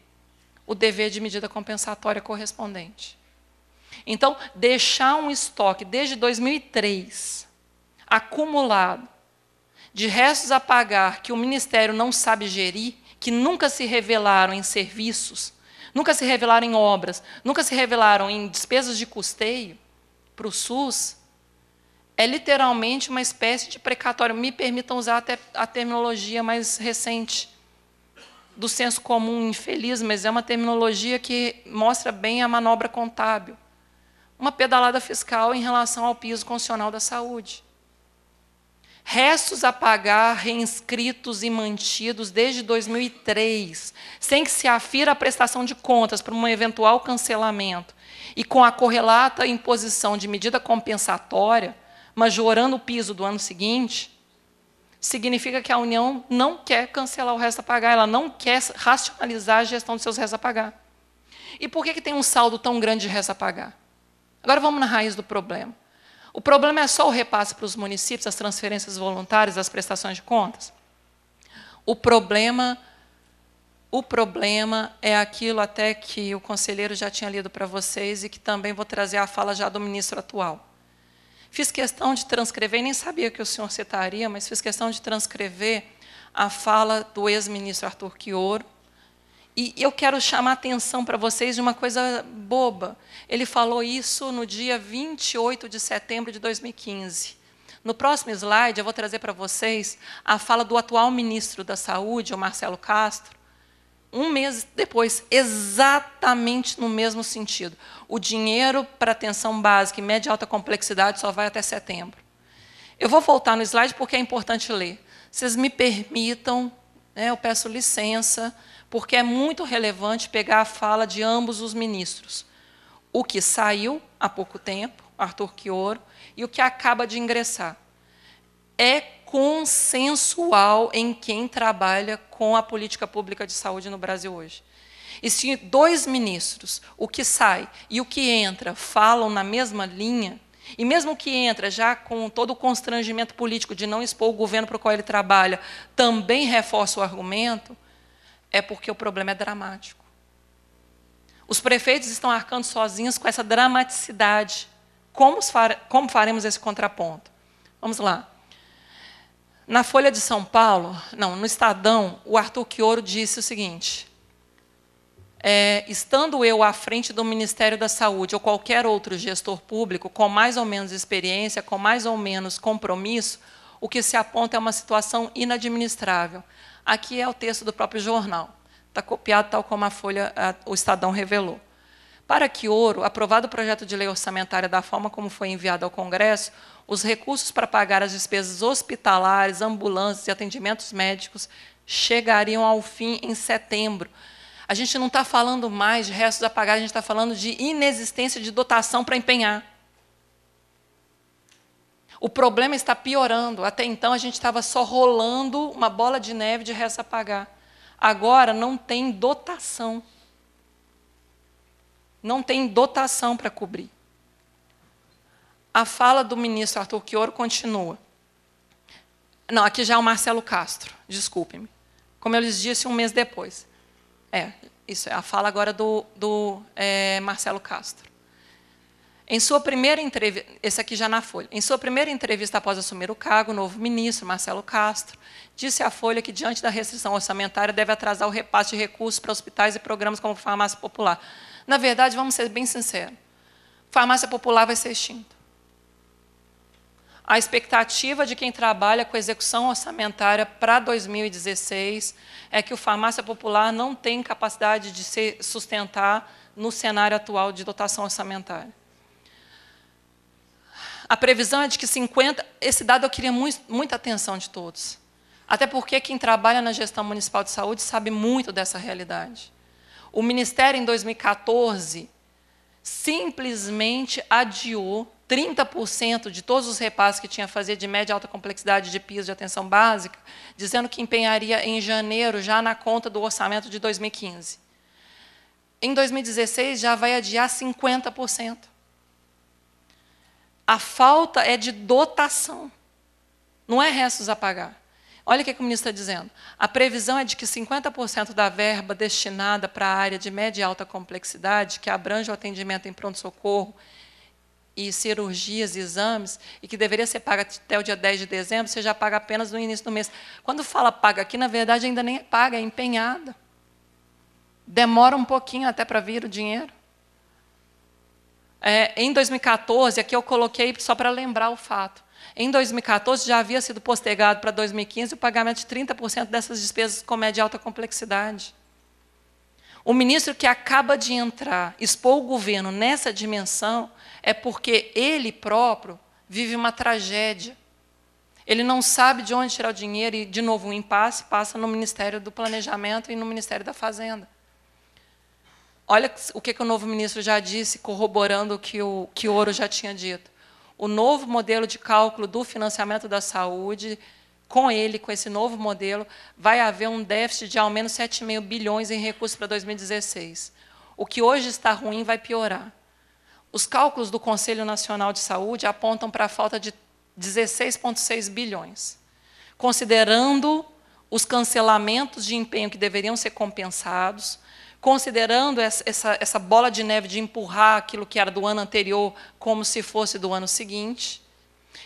O dever de medida compensatória correspondente. Então, deixar um estoque desde 2003 acumulado de restos a pagar que o Ministério não sabe gerir, que nunca se revelaram em serviços, nunca se revelaram em obras, nunca se revelaram em despesas de custeio, para o SUS é literalmente uma espécie de precatório. Me permitam usar até a terminologia mais recente do senso comum, infeliz, mas é uma terminologia que mostra bem a manobra contábil. Uma pedalada fiscal em relação ao piso constitucional da saúde. Restos a pagar reinscritos e mantidos desde 2003, sem que se afira a prestação de contas para um eventual cancelamento e com a correlata imposição de medida compensatória, majorando o piso do ano seguinte, significa que a União não quer cancelar o resto a pagar, ela não quer racionalizar a gestão dos seus restos a pagar. E por que, que tem um saldo tão grande de restos a pagar? Agora vamos na raiz do problema. O problema é só o repasse para os municípios, as transferências voluntárias, as prestações de contas? O problema o problema é aquilo até que o conselheiro já tinha lido para vocês e que também vou trazer a fala já do ministro atual. Fiz questão de transcrever, nem sabia que o senhor citaria, mas fiz questão de transcrever a fala do ex-ministro Arthur Quioro. E eu quero chamar atenção para vocês de uma coisa boba. Ele falou isso no dia 28 de setembro de 2015. No próximo slide, eu vou trazer para vocês a fala do atual ministro da Saúde, o Marcelo Castro, um mês depois, exatamente no mesmo sentido. O dinheiro para atenção básica e média alta complexidade só vai até setembro. Eu vou voltar no slide porque é importante ler. Vocês me permitam, né, eu peço licença, porque é muito relevante pegar a fala de ambos os ministros. O que saiu há pouco tempo, Arthur Quioro, e o que acaba de ingressar. É consensual em quem trabalha com a política pública de saúde no Brasil hoje. E se dois ministros, o que sai e o que entra, falam na mesma linha, e mesmo que entra já com todo o constrangimento político de não expor o governo para o qual ele trabalha, também reforça o argumento, é porque o problema é dramático. Os prefeitos estão arcando sozinhos com essa dramaticidade. Como, como faremos esse contraponto? Vamos lá. Na Folha de São Paulo, não, no Estadão, o Arthur Quioro disse o seguinte: é, estando eu à frente do Ministério da Saúde ou qualquer outro gestor público, com mais ou menos experiência, com mais ou menos compromisso, o que se aponta é uma situação inadministrável. Aqui é o texto do próprio jornal. Está copiado tal como a Folha, a, o Estadão revelou. Para que ouro, aprovado o projeto de lei orçamentária da forma como foi enviado ao Congresso, os recursos para pagar as despesas hospitalares, ambulâncias e atendimentos médicos chegariam ao fim em setembro. A gente não está falando mais de restos a pagar, a gente está falando de inexistência de dotação para empenhar. O problema está piorando. Até então a gente estava só rolando uma bola de neve de restos a pagar. Agora não tem dotação. Não tem dotação para cobrir a fala do ministro Arthur Quioro continua. Não, aqui já é o Marcelo Castro, desculpe-me. Como eu lhes disse, um mês depois. É, isso é a fala agora do, do é, Marcelo Castro. Em sua primeira entrevista, esse aqui já na Folha, em sua primeira entrevista após assumir o cargo, o novo ministro, Marcelo Castro, disse à Folha que, diante da restrição orçamentária, deve atrasar o repasse de recursos para hospitais e programas como farmácia popular. Na verdade, vamos ser bem sinceros, farmácia popular vai ser extinta a expectativa de quem trabalha com execução orçamentária para 2016 é que o farmácia popular não tem capacidade de se sustentar no cenário atual de dotação orçamentária. A previsão é de que 50... Esse dado eu queria muito, muita atenção de todos. Até porque quem trabalha na gestão municipal de saúde sabe muito dessa realidade. O Ministério, em 2014, simplesmente adiou 30% de todos os repasses que tinha a fazer de média e alta complexidade de piso de atenção básica, dizendo que empenharia em janeiro, já na conta do orçamento de 2015. Em 2016, já vai adiar 50%. A falta é de dotação, não é restos a pagar. Olha o que, o ministro está dizendo. A previsão é de que 50% da verba destinada para a área de média e alta complexidade, que abrange o atendimento em pronto-socorro e cirurgias, exames, e que deveria ser paga até o dia 10 de dezembro, você já paga apenas no início do mês. Quando fala paga aqui, na verdade ainda nem é paga, é empenhada. Demora um pouquinho até para vir o dinheiro. É, em 2014, aqui eu coloquei só para lembrar o fato. Em 2014, já havia sido postergado para 2015 o pagamento de 30% dessas despesas com média alta complexidade. O ministro que acaba de entrar expor o governo nessa dimensão é porque ele próprio vive uma tragédia. Ele não sabe de onde tirar o dinheiro e, de novo, um impasse passa no Ministério do Planejamento e no Ministério da Fazenda. Olha o que, que o novo ministro já disse, corroborando o que o que Ouro já tinha dito. O novo modelo de cálculo do financiamento da saúde, com ele, com esse novo modelo, vai haver um déficit de ao menos 7,5 bilhões em recursos para 2016. O que hoje está ruim vai piorar. Os cálculos do Conselho Nacional de Saúde apontam para a falta de 16,6 bilhões. Considerando os cancelamentos de empenho que deveriam ser compensados, considerando essa, essa, essa, bola de neve de empurrar aquilo que era do ano anterior como se fosse do ano seguinte,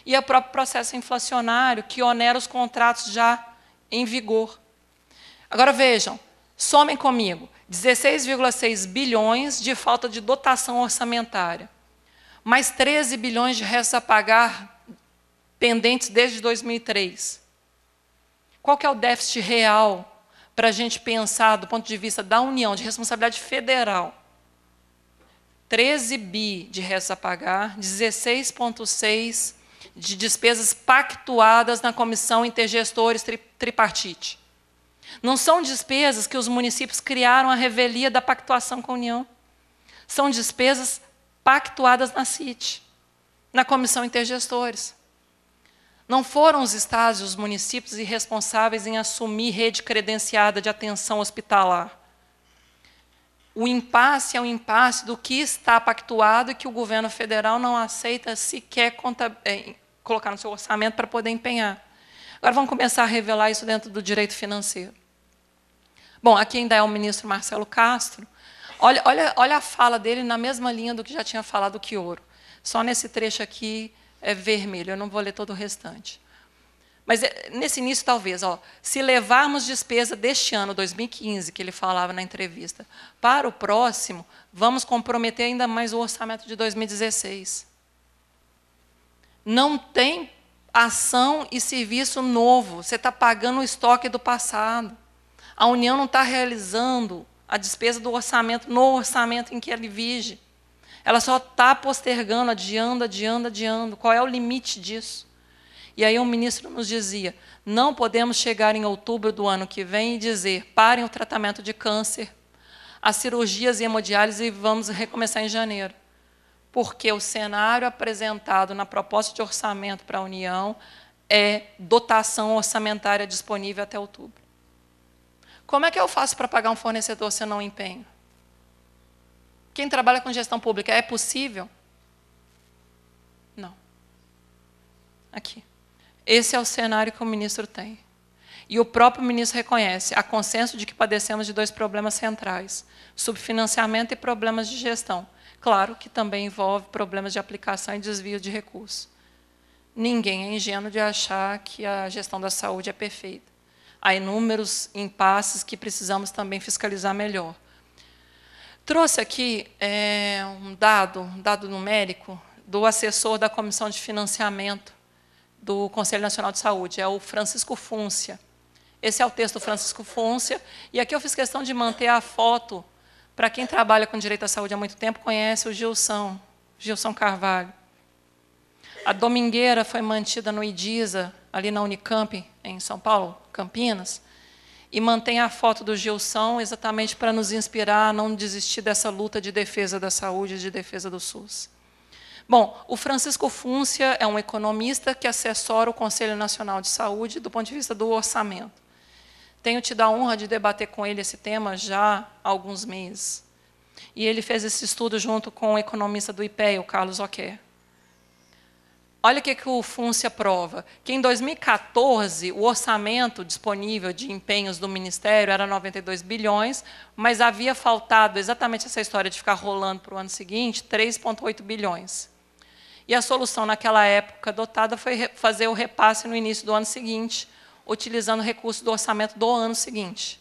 e o próprio processo inflacionário que onera os contratos já em vigor. Agora vejam, somem comigo. 16,6 bilhões de falta de dotação orçamentária, mais 13 bilhões de restos a pagar pendentes desde 2003. Qual que é o déficit real para a gente pensar do ponto de vista da União, de responsabilidade federal? 13 bi de restos a pagar, 16,6 de despesas pactuadas na comissão intergestores tripartite. Não são despesas que os municípios criaram à revelia da pactuação com a União. São despesas pactuadas na CIT, na Comissão Intergestores. Não foram os estados e os municípios irresponsáveis em assumir rede credenciada de atenção hospitalar. O impasse é o impasse do que está pactuado e que o governo federal não aceita sequer eh, colocar no seu orçamento para poder empenhar. Agora vamos começar a revelar isso dentro do direito financeiro. Bom, aqui ainda é o ministro Marcelo Castro. Olha, olha, olha a fala dele na mesma linha do que já tinha falado que ouro. Só nesse trecho aqui é vermelho, eu não vou ler todo o restante. Mas é, nesse início, talvez, ó, se levarmos despesa deste ano, 2015, que ele falava na entrevista, para o próximo, vamos comprometer ainda mais o orçamento de 2016. Não tem ação e serviço novo. Você está pagando o estoque do passado. A União não está realizando a despesa do orçamento no orçamento em que ele vige. Ela só está postergando, adiando, adiando, adiando. Qual é o limite disso? E aí um ministro nos dizia: não podemos chegar em outubro do ano que vem e dizer parem o tratamento de câncer, as cirurgias e hemodiálise e vamos recomeçar em janeiro porque o cenário apresentado na proposta de orçamento para a União é dotação orçamentária disponível até outubro. Como é que eu faço para pagar um fornecedor se eu não empenho? Quem trabalha com gestão pública, é possível? Não. Aqui. Esse é o cenário que o ministro tem. E o próprio ministro reconhece: há consenso de que padecemos de dois problemas centrais: subfinanciamento e problemas de gestão. Claro que também envolve problemas de aplicação e desvio de recursos. Ninguém é ingênuo de achar que a gestão da saúde é perfeita. Há inúmeros impasses que precisamos também fiscalizar melhor. Trouxe aqui é, um dado, um dado numérico, do assessor da Comissão de Financiamento do Conselho Nacional de Saúde, é o Francisco Fúncia. Esse é o texto Francisco Fúncia, e aqui eu fiz questão de manter a foto para quem trabalha com direito à saúde há muito tempo, conhece o Gilson, Gilson Carvalho. A Domingueira foi mantida no IDISA, ali na Unicamp, em São Paulo, Campinas, e mantém a foto do Gilson exatamente para nos inspirar a não desistir dessa luta de defesa da saúde, de defesa do SUS. Bom, o Francisco Fúncia é um economista que assessora o Conselho Nacional de Saúde do ponto de vista do orçamento. Tenho tido a honra de debater com ele esse tema já há alguns meses. E ele fez esse estudo junto com o economista do IPEA, o Carlos Oquer. Olha o que, que o FUNCE aprova. Que em 2014, o orçamento disponível de empenhos do Ministério era 92 bilhões, mas havia faltado exatamente essa história de ficar rolando para o ano seguinte, 3,8 bilhões. E a solução naquela época adotada foi fazer o repasse no início do ano seguinte, utilizando recursos do orçamento do ano seguinte.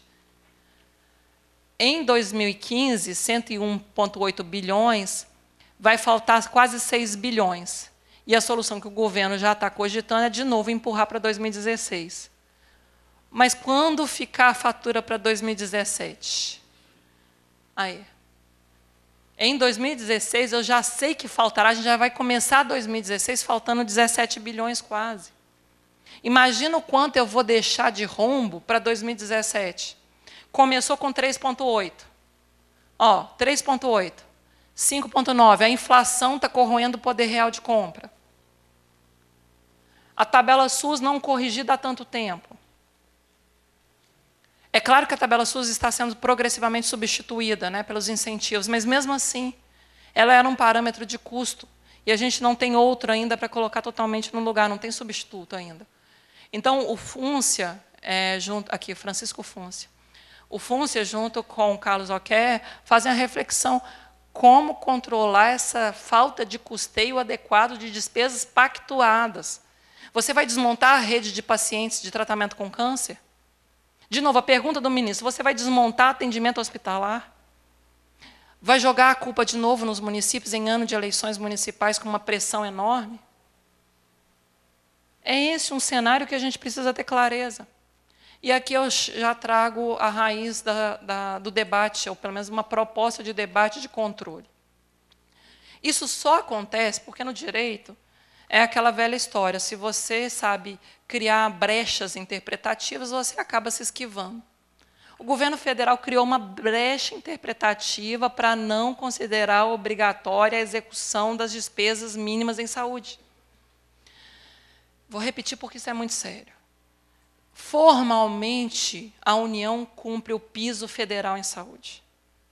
Em 2015, 101,8 bilhões, vai faltar quase 6 bilhões. E a solução que o governo já está cogitando é, de novo, empurrar para 2016. Mas quando ficar a fatura para 2017? Aí. Em 2016, eu já sei que faltará, a gente já vai começar 2016 faltando 17 bilhões quase. Imagina o quanto eu vou deixar de rombo para 2017. Começou com 3,8. Ó, 3,8. 5,9. A inflação está corroendo o poder real de compra. A tabela SUS não corrigida há tanto tempo. É claro que a tabela SUS está sendo progressivamente substituída né, pelos incentivos, mas mesmo assim, ela era um parâmetro de custo. E a gente não tem outro ainda para colocar totalmente no lugar, não tem substituto ainda. Então, o Fúncia, é, junto aqui, Francisco Fúncia, o Fúncia, junto com o Carlos Oquer, fazem a reflexão como controlar essa falta de custeio adequado de despesas pactuadas. Você vai desmontar a rede de pacientes de tratamento com câncer? De novo, a pergunta do ministro: você vai desmontar atendimento hospitalar? Vai jogar a culpa de novo nos municípios em ano de eleições municipais com uma pressão enorme? É esse um cenário que a gente precisa ter clareza. E aqui eu já trago a raiz da, da, do debate, ou pelo menos uma proposta de debate de controle. Isso só acontece porque no direito é aquela velha história: se você sabe criar brechas interpretativas, você acaba se esquivando. O governo federal criou uma brecha interpretativa para não considerar obrigatória a execução das despesas mínimas em saúde. Vou repetir porque isso é muito sério. Formalmente, a União cumpre o piso federal em saúde.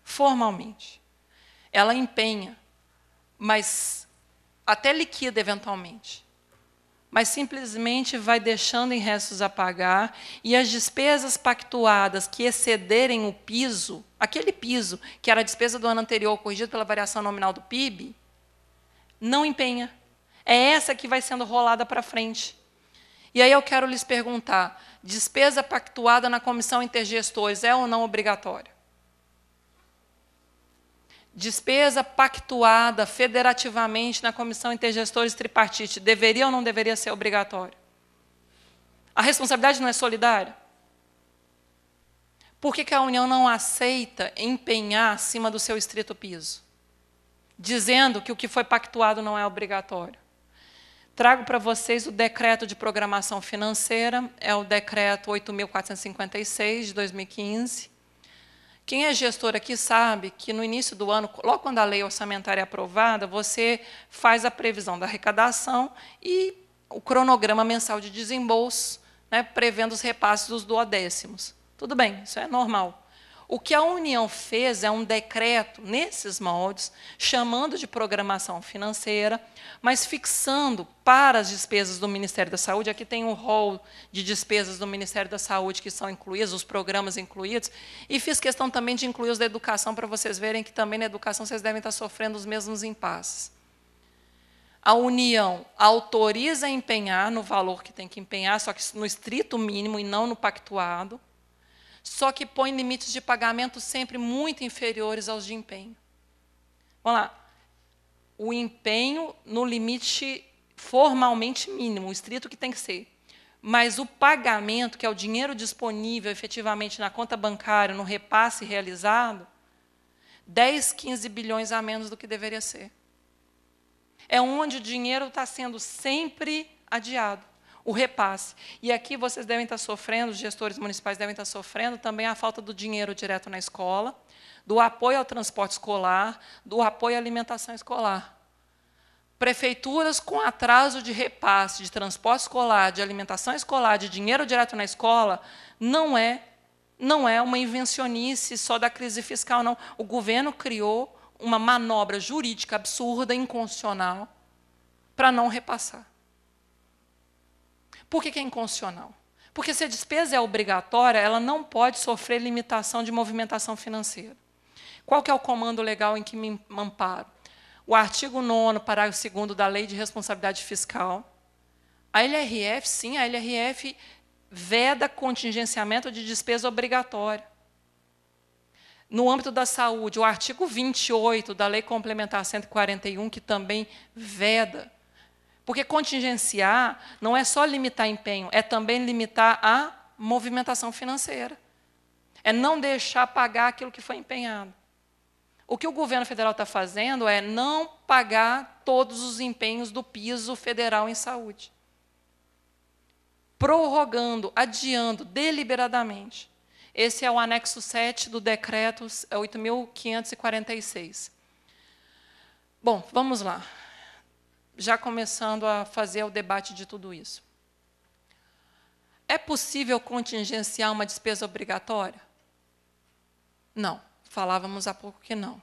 Formalmente. Ela empenha, mas até liquida eventualmente. Mas simplesmente vai deixando em restos a pagar e as despesas pactuadas que excederem o piso, aquele piso que era a despesa do ano anterior corrigido pela variação nominal do PIB, não empenha é essa que vai sendo rolada para frente. E aí eu quero lhes perguntar: despesa pactuada na comissão intergestores é ou não obrigatória? Despesa pactuada federativamente na comissão intergestores tripartite deveria ou não deveria ser obrigatória? A responsabilidade não é solidária? Por que, que a União não aceita empenhar acima do seu estrito piso? Dizendo que o que foi pactuado não é obrigatório. Trago para vocês o decreto de programação financeira, é o decreto 8456 de 2015. Quem é gestor aqui sabe que no início do ano, logo quando a lei orçamentária é aprovada, você faz a previsão da arrecadação e o cronograma mensal de desembolso, né, prevendo os repasses dos duodécimos. Tudo bem, isso é normal. O que a União fez é um decreto nesses moldes, chamando de programação financeira, mas fixando para as despesas do Ministério da Saúde, aqui tem um rol de despesas do Ministério da Saúde que são incluídas, os programas incluídos, e fiz questão também de incluir os da educação, para vocês verem que também na educação vocês devem estar sofrendo os mesmos impasses. A União autoriza a empenhar no valor que tem que empenhar, só que no estrito mínimo e não no pactuado só que põe limites de pagamento sempre muito inferiores aos de empenho. Vamos lá. O empenho no limite formalmente mínimo, estrito que tem que ser. Mas o pagamento, que é o dinheiro disponível efetivamente na conta bancária, no repasse realizado, 10, 15 bilhões a menos do que deveria ser. É onde o dinheiro está sendo sempre adiado o repasse. E aqui vocês devem estar sofrendo, os gestores municipais devem estar sofrendo também a falta do dinheiro direto na escola, do apoio ao transporte escolar, do apoio à alimentação escolar. Prefeituras com atraso de repasse de transporte escolar, de alimentação escolar, de dinheiro direto na escola, não é não é uma invencionice só da crise fiscal, não. O governo criou uma manobra jurídica absurda, inconstitucional, para não repassar. Por que, que é inconstitucional? Porque se a despesa é obrigatória, ela não pode sofrer limitação de movimentação financeira. Qual que é o comando legal em que me amparo? O artigo 9 parágrafo 2 da Lei de Responsabilidade Fiscal. A LRF, sim, a LRF veda contingenciamento de despesa obrigatória. No âmbito da saúde, o artigo 28 da Lei Complementar 141, que também veda porque contingenciar não é só limitar empenho, é também limitar a movimentação financeira. É não deixar pagar aquilo que foi empenhado. O que o governo federal está fazendo é não pagar todos os empenhos do piso federal em saúde. Prorrogando, adiando deliberadamente. Esse é o anexo 7 do decreto 8.546. É Bom, vamos lá já começando a fazer o debate de tudo isso. É possível contingenciar uma despesa obrigatória? Não, falávamos há pouco que não.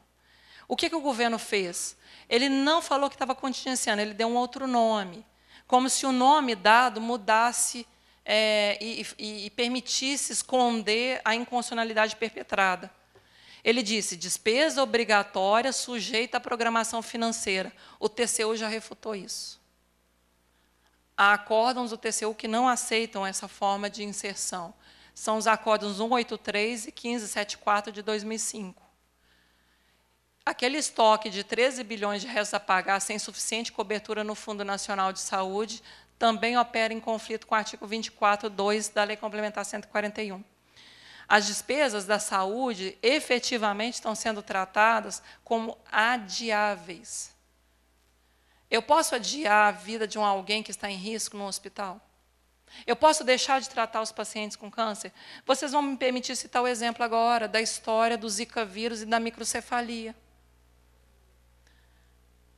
O que, que o governo fez? Ele não falou que estava contingenciando, ele deu um outro nome, como se o nome dado mudasse é, e, e, e permitisse esconder a inconstitucionalidade perpetrada. Ele disse: despesa obrigatória sujeita à programação financeira. O TCU já refutou isso. Há acórdãos do TCU que não aceitam essa forma de inserção. São os acórdãos 183 e 1574 de 2005. Aquele estoque de 13 bilhões de restos a pagar sem suficiente cobertura no Fundo Nacional de Saúde também opera em conflito com o artigo 24.2 da Lei Complementar 141. As despesas da saúde efetivamente estão sendo tratadas como adiáveis. Eu posso adiar a vida de um alguém que está em risco no hospital? Eu posso deixar de tratar os pacientes com câncer? Vocês vão me permitir citar o exemplo agora da história do Zika vírus e da microcefalia.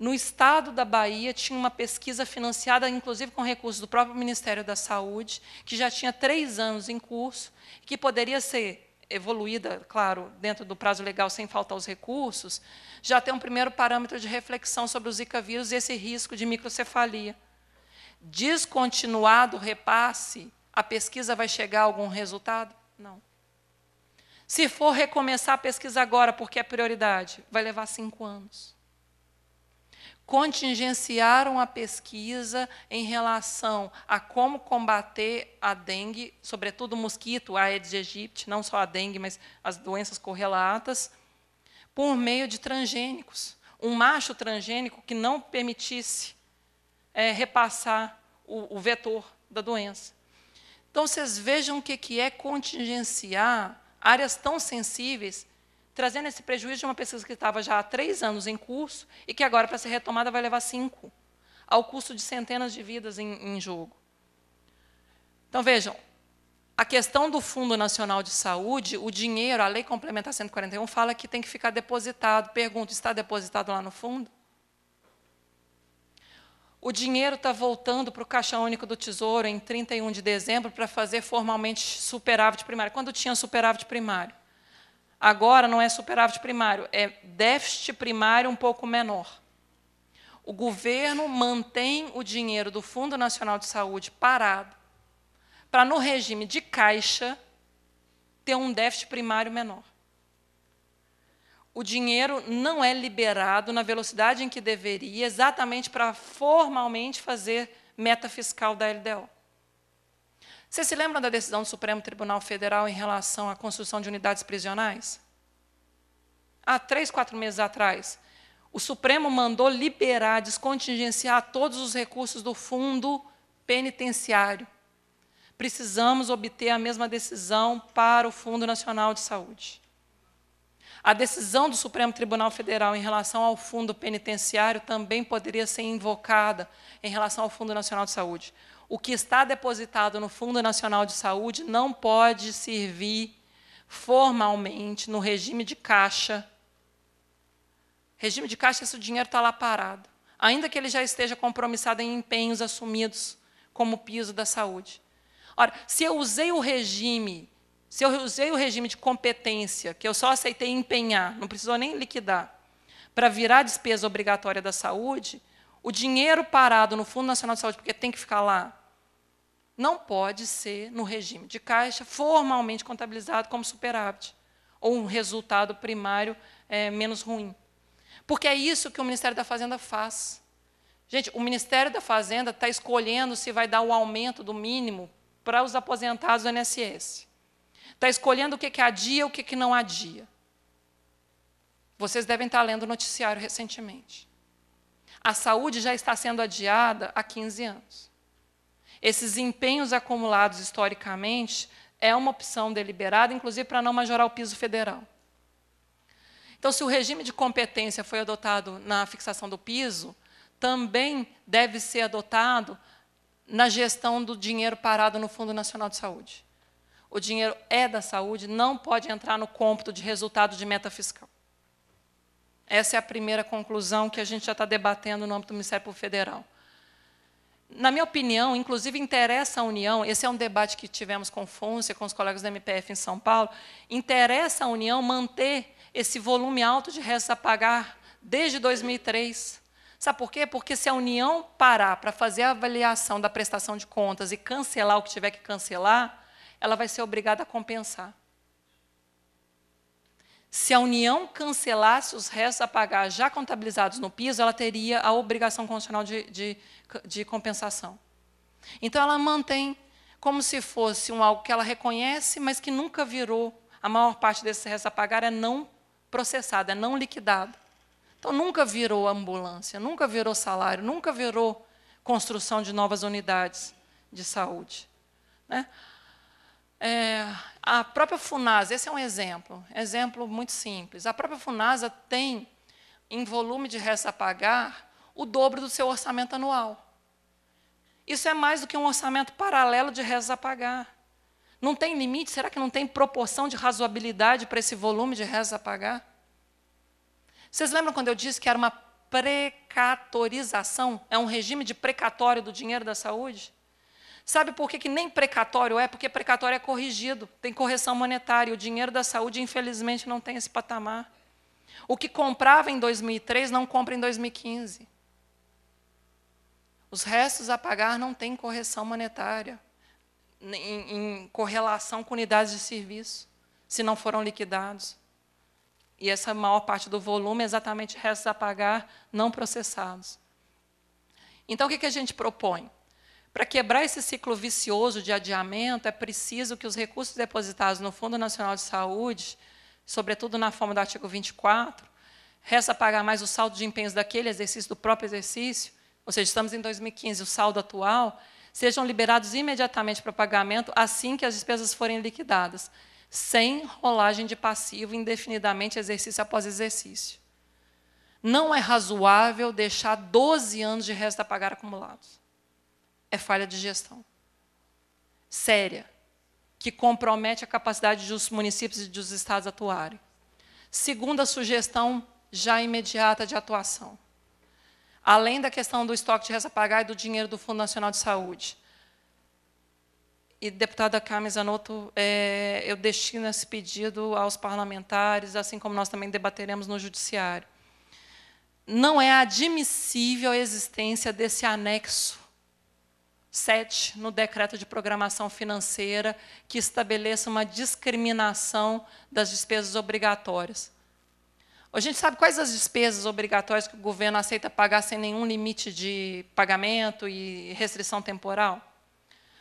No estado da Bahia, tinha uma pesquisa financiada, inclusive com recursos do próprio Ministério da Saúde, que já tinha três anos em curso, que poderia ser evoluída, claro, dentro do prazo legal, sem faltar os recursos, já tem um primeiro parâmetro de reflexão sobre o Zika vírus e esse risco de microcefalia. Descontinuado o repasse, a pesquisa vai chegar a algum resultado? Não. Se for recomeçar a pesquisa agora, porque é prioridade, vai levar cinco anos contingenciaram a pesquisa em relação a como combater a dengue, sobretudo o mosquito, a Aedes aegypti, não só a dengue, mas as doenças correlatas, por meio de transgênicos. Um macho transgênico que não permitisse é, repassar o, o, vetor da doença. Então, vocês vejam o que, que é contingenciar áreas tão sensíveis trazendo esse prejuízo de uma pesquisa que estava já há três anos em curso e que agora, para ser retomada, vai levar cinco, ao custo de centenas de vidas em, em jogo. Então, vejam, a questão do Fundo Nacional de Saúde, o dinheiro, a Lei Complementar 141 fala que tem que ficar depositado. Pergunto, está depositado lá no fundo? O dinheiro está voltando para o Caixa Único do Tesouro em 31 de dezembro para fazer formalmente superávit primário. Quando tinha superávit primário? Agora não é superávit primário, é déficit primário um pouco menor. O governo mantém o dinheiro do Fundo Nacional de Saúde parado para, no regime de caixa, ter um déficit primário menor. O dinheiro não é liberado na velocidade em que deveria, exatamente para formalmente fazer meta fiscal da LDO. Você se lembra da decisão do Supremo Tribunal Federal em relação à construção de unidades prisionais? Há três, quatro meses atrás, o Supremo mandou liberar, descontingenciar todos os recursos do fundo penitenciário. Precisamos obter a mesma decisão para o Fundo Nacional de Saúde. A decisão do Supremo Tribunal Federal em relação ao fundo penitenciário também poderia ser invocada em relação ao Fundo Nacional de Saúde o que está depositado no Fundo Nacional de Saúde não pode servir formalmente no regime de caixa. Regime de caixa, esse dinheiro está lá parado, ainda que ele já esteja compromissado em empenhos assumidos como piso da saúde. Ora, se eu usei o regime, se eu usei o regime de competência, que eu só aceitei empenhar, não precisou nem liquidar, para virar despesa obrigatória da saúde, o dinheiro parado no Fundo Nacional de Saúde, porque tem que ficar lá, não pode ser, no regime de caixa, formalmente contabilizado como superávit, ou um resultado primário é, menos ruim. Porque é isso que o Ministério da Fazenda faz. Gente, o Ministério da Fazenda está escolhendo se vai dar o um aumento do mínimo para os aposentados do INSS. Está escolhendo o que, que adia e o que, que não adia. Vocês devem estar tá lendo o noticiário recentemente. A saúde já está sendo adiada há 15 anos. Esses empenhos acumulados historicamente é uma opção deliberada, inclusive para não majorar o piso federal. Então, se o regime de competência foi adotado na fixação do piso, também deve ser adotado na gestão do dinheiro parado no Fundo Nacional de Saúde. O dinheiro é da saúde, não pode entrar no cômputo de resultado de meta fiscal. Essa é a primeira conclusão que a gente já está debatendo no âmbito do Ministério Público Federal. Na minha opinião, inclusive interessa à União, esse é um debate que tivemos com o e com os colegas da MPF em São Paulo, interessa à União manter esse volume alto de restos a pagar desde 2003. Sabe por quê? Porque se a União parar para fazer a avaliação da prestação de contas e cancelar o que tiver que cancelar, ela vai ser obrigada a compensar. Se a União cancelasse os restos a pagar já contabilizados no piso, ela teria a obrigação constitucional de, de, de compensação. Então, ela mantém como se fosse um algo que ela reconhece, mas que nunca virou. A maior parte desse restos a pagar é não processado, é não liquidado. Então, nunca virou ambulância, nunca virou salário, nunca virou construção de novas unidades de saúde. Né? É, a própria FUNASA, esse é um exemplo, exemplo muito simples. A própria FUNASA tem, em volume de resta a pagar, o dobro do seu orçamento anual. Isso é mais do que um orçamento paralelo de restos a pagar. Não tem limite? Será que não tem proporção de razoabilidade para esse volume de restos a pagar? Vocês lembram quando eu disse que era uma precatorização? É um regime de precatório do dinheiro da saúde? Sabe por que, que nem precatório é? Porque precatório é corrigido, tem correção monetária. O dinheiro da saúde, infelizmente, não tem esse patamar. O que comprava em 2003 não compra em 2015. Os restos a pagar não têm correção monetária em, em correlação com unidades de serviço, se não foram liquidados. E essa maior parte do volume é exatamente restos a pagar não processados. Então, o que, que a gente propõe? Para quebrar esse ciclo vicioso de adiamento, é preciso que os recursos depositados no Fundo Nacional de Saúde, sobretudo na forma do artigo 24, resta pagar mais o saldo de empenhos daquele exercício, do próprio exercício, ou seja, estamos em 2015, o saldo atual, sejam liberados imediatamente para pagamento assim que as despesas forem liquidadas, sem rolagem de passivo indefinidamente exercício após exercício. Não é razoável deixar 12 anos de resto a pagar acumulados é falha de gestão séria, que compromete a capacidade dos municípios e dos estados atuarem. Segunda sugestão, já imediata de atuação. Além da questão do estoque de resta pagar e do dinheiro do Fundo Nacional de Saúde. E, deputada Carmes Anoto, é, eu destino esse pedido aos parlamentares, assim como nós também debateremos no Judiciário. Não é admissível a existência desse anexo 7 no decreto de programação financeira que estabeleça uma discriminação das despesas obrigatórias. A gente sabe quais as despesas obrigatórias que o governo aceita pagar sem nenhum limite de pagamento e restrição temporal?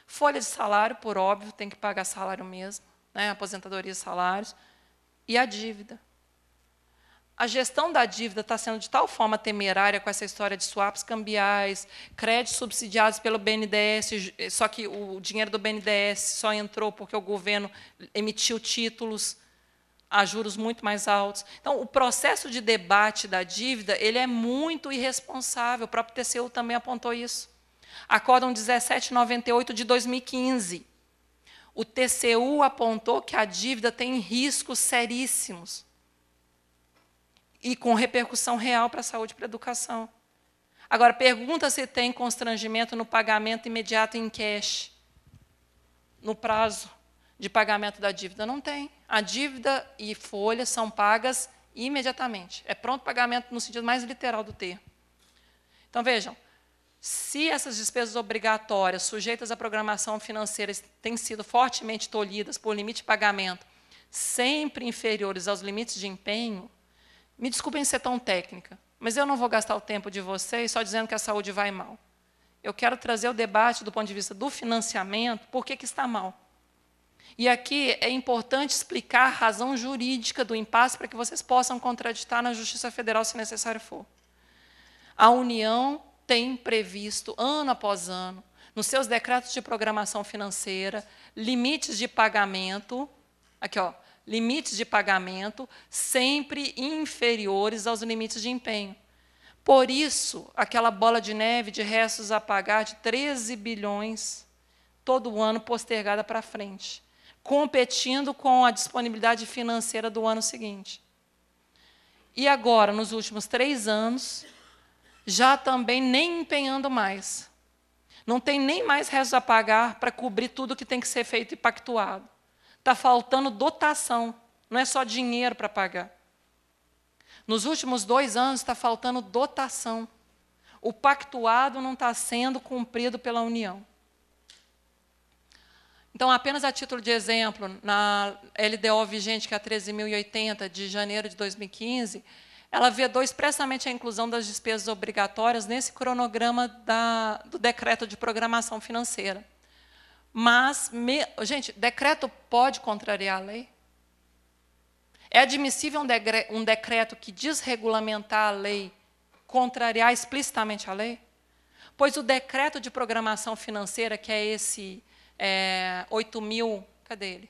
Folha de salário, por óbvio, tem que pagar salário mesmo, né? aposentadoria e salários, e a dívida a gestão da dívida está sendo de tal forma temerária com essa história de swaps cambiais, créditos subsidiados pelo BNDES, eh, só que o dinheiro do BNDES só entrou porque o governo emitiu títulos a juros muito mais altos. Então, o processo de debate da dívida ele é muito irresponsável. O próprio TCU também apontou isso. Acórdão 1798 de 2015. O TCU apontou que a dívida tem riscos seríssimos e com repercussão real para a saúde e para a educação. Agora, pergunta se tem constrangimento no pagamento imediato em cash, no prazo de pagamento da dívida. Não tem. A dívida e folha são pagas imediatamente. É pronto pagamento no sentido mais literal do termo. Então, vejam, se essas despesas obrigatórias sujeitas à programação financeira têm sido fortemente tolhidas por limite de pagamento sempre inferiores aos limites de empenho, me desculpem ser tão técnica, mas eu não vou gastar o tempo de vocês só dizendo que a saúde vai mal. Eu quero trazer o debate do ponto de vista do financiamento, por que, que está mal. E aqui é importante explicar a razão jurídica do impasse para que vocês possam contraditar na Justiça Federal, se necessário for. A União tem previsto, ano após ano, nos seus decretos de programação financeira, limites de pagamento. Aqui, ó, limites de pagamento sempre inferiores aos limites de empenho. Por isso, aquela bola de neve de restos a pagar de 13 bilhões todo ano postergada para frente, competindo com a disponibilidade financeira do ano seguinte. E agora, nos últimos três anos, já também nem empenhando mais. Não tem nem mais restos a pagar para cobrir tudo que tem que ser feito e pactuado. Está faltando dotação, não é só dinheiro para pagar. Nos últimos dois anos está faltando dotação. O pactuado não está sendo cumprido pela União. Então, apenas a título de exemplo, na LDO vigente, que é a 13.080, de janeiro de 2015, ela vedou expressamente a inclusão das despesas obrigatórias nesse cronograma da, do decreto de programação financeira. Mas, me... gente, decreto pode contrariar a lei? É admissível um, degre... um decreto que desregulamentar a lei contrariar explicitamente a lei? Pois o decreto de programação financeira, que é esse é, mil, cadê ele?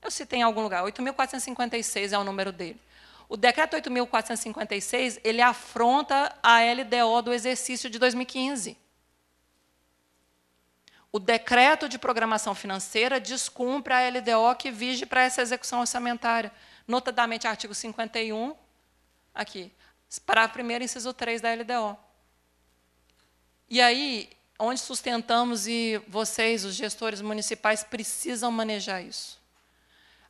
Eu citei em algum lugar, 8.456 é o número dele. O decreto 8.456, ele afronta a LDO do exercício de 2015 o decreto de programação financeira descumpre a LDO que vige para essa execução orçamentária, notadamente artigo 51, aqui, parágrafo 1 inciso 3 da LDO. E aí, onde sustentamos e vocês, os gestores municipais, precisam manejar isso.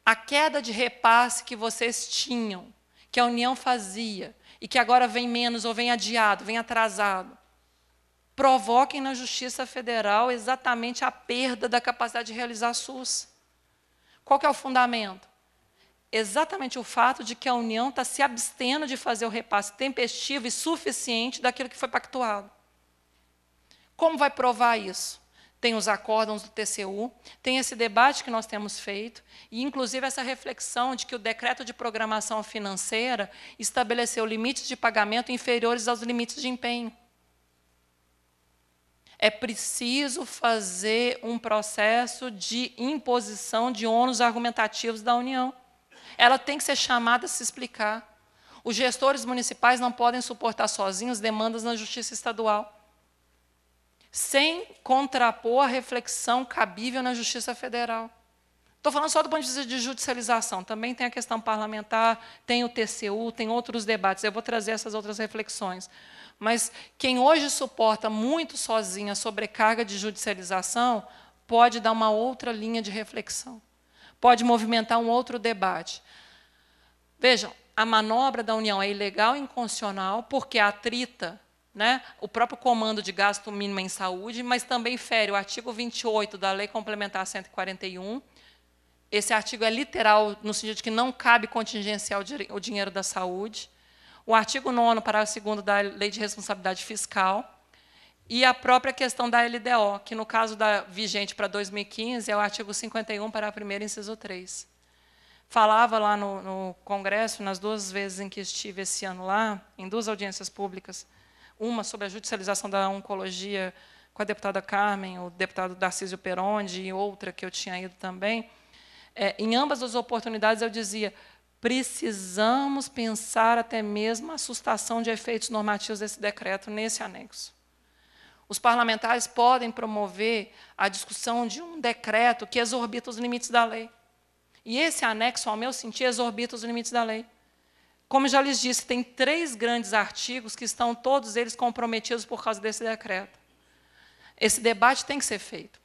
A queda de repasse que vocês tinham, que a União fazia, e que agora vem menos ou vem adiado, vem atrasado, provoquem na Justiça Federal exatamente a perda da capacidade de realizar SUS. Qual é o fundamento? Exatamente o fato de que a União está se abstendo de fazer o repasse tempestivo e suficiente daquilo que foi pactuado. Como vai provar isso? Tem os acórdãos do TCU, tem esse debate que nós temos feito, e inclusive essa reflexão de que o decreto de programação financeira estabeleceu limites de pagamento inferiores aos limites de empenho é preciso fazer um processo de imposição de ônus argumentativos da União. Ela tem que ser chamada a se explicar. Os gestores municipais não podem suportar sozinhos demandas na justiça estadual, sem contrapor a reflexão cabível na justiça federal. Estou falando só do ponto de vista de judicialização. Também tem a questão parlamentar, tem o TCU, tem outros debates. Eu vou trazer essas outras reflexões. Mas quem hoje suporta muito sozinha a sobrecarga de judicialização pode dar uma outra linha de reflexão, pode movimentar um outro debate. Vejam, a manobra da União é ilegal e inconstitucional porque atrita né, o próprio comando de gasto mínimo em saúde, mas também fere o artigo 28 da Lei Complementar 141 esse artigo é literal, no sentido de que não cabe contingenciar o dinheiro da saúde. O artigo 9, parágrafo 2 da Lei de Responsabilidade Fiscal. E a própria questão da LDO, que no caso da vigente para 2015 é o artigo 51, parágrafo 1, inciso 3. Falava lá no, no Congresso, nas duas vezes em que estive esse ano lá, em duas audiências públicas, uma sobre a judicialização da oncologia com a deputada Carmen, o deputado Darcísio Peronde, e outra que eu tinha ido também é, em ambas as oportunidades eu dizia: precisamos pensar até mesmo a assustação de efeitos normativos desse decreto nesse anexo. Os parlamentares podem promover a discussão de um decreto que exorbita os limites da lei. E esse anexo, ao meu sentir, exorbita os limites da lei. Como já lhes disse, tem três grandes artigos que estão todos eles comprometidos por causa desse decreto. Esse debate tem que ser feito.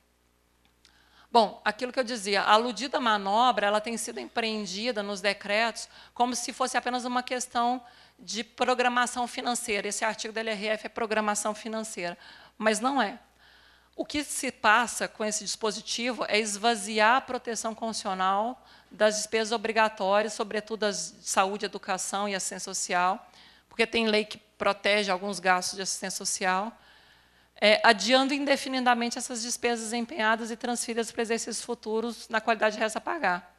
Bom, aquilo que eu dizia, a aludida manobra ela tem sido empreendida nos decretos como se fosse apenas uma questão de programação financeira. Esse artigo da LRF é programação financeira, mas não é. O que se passa com esse dispositivo é esvaziar a proteção constitucional das despesas obrigatórias, sobretudo as de saúde, educação e assistência social, porque tem lei que protege alguns gastos de assistência social, é, adiando indefinidamente essas despesas empenhadas e transferidas para exercícios futuros na qualidade de resta pagar.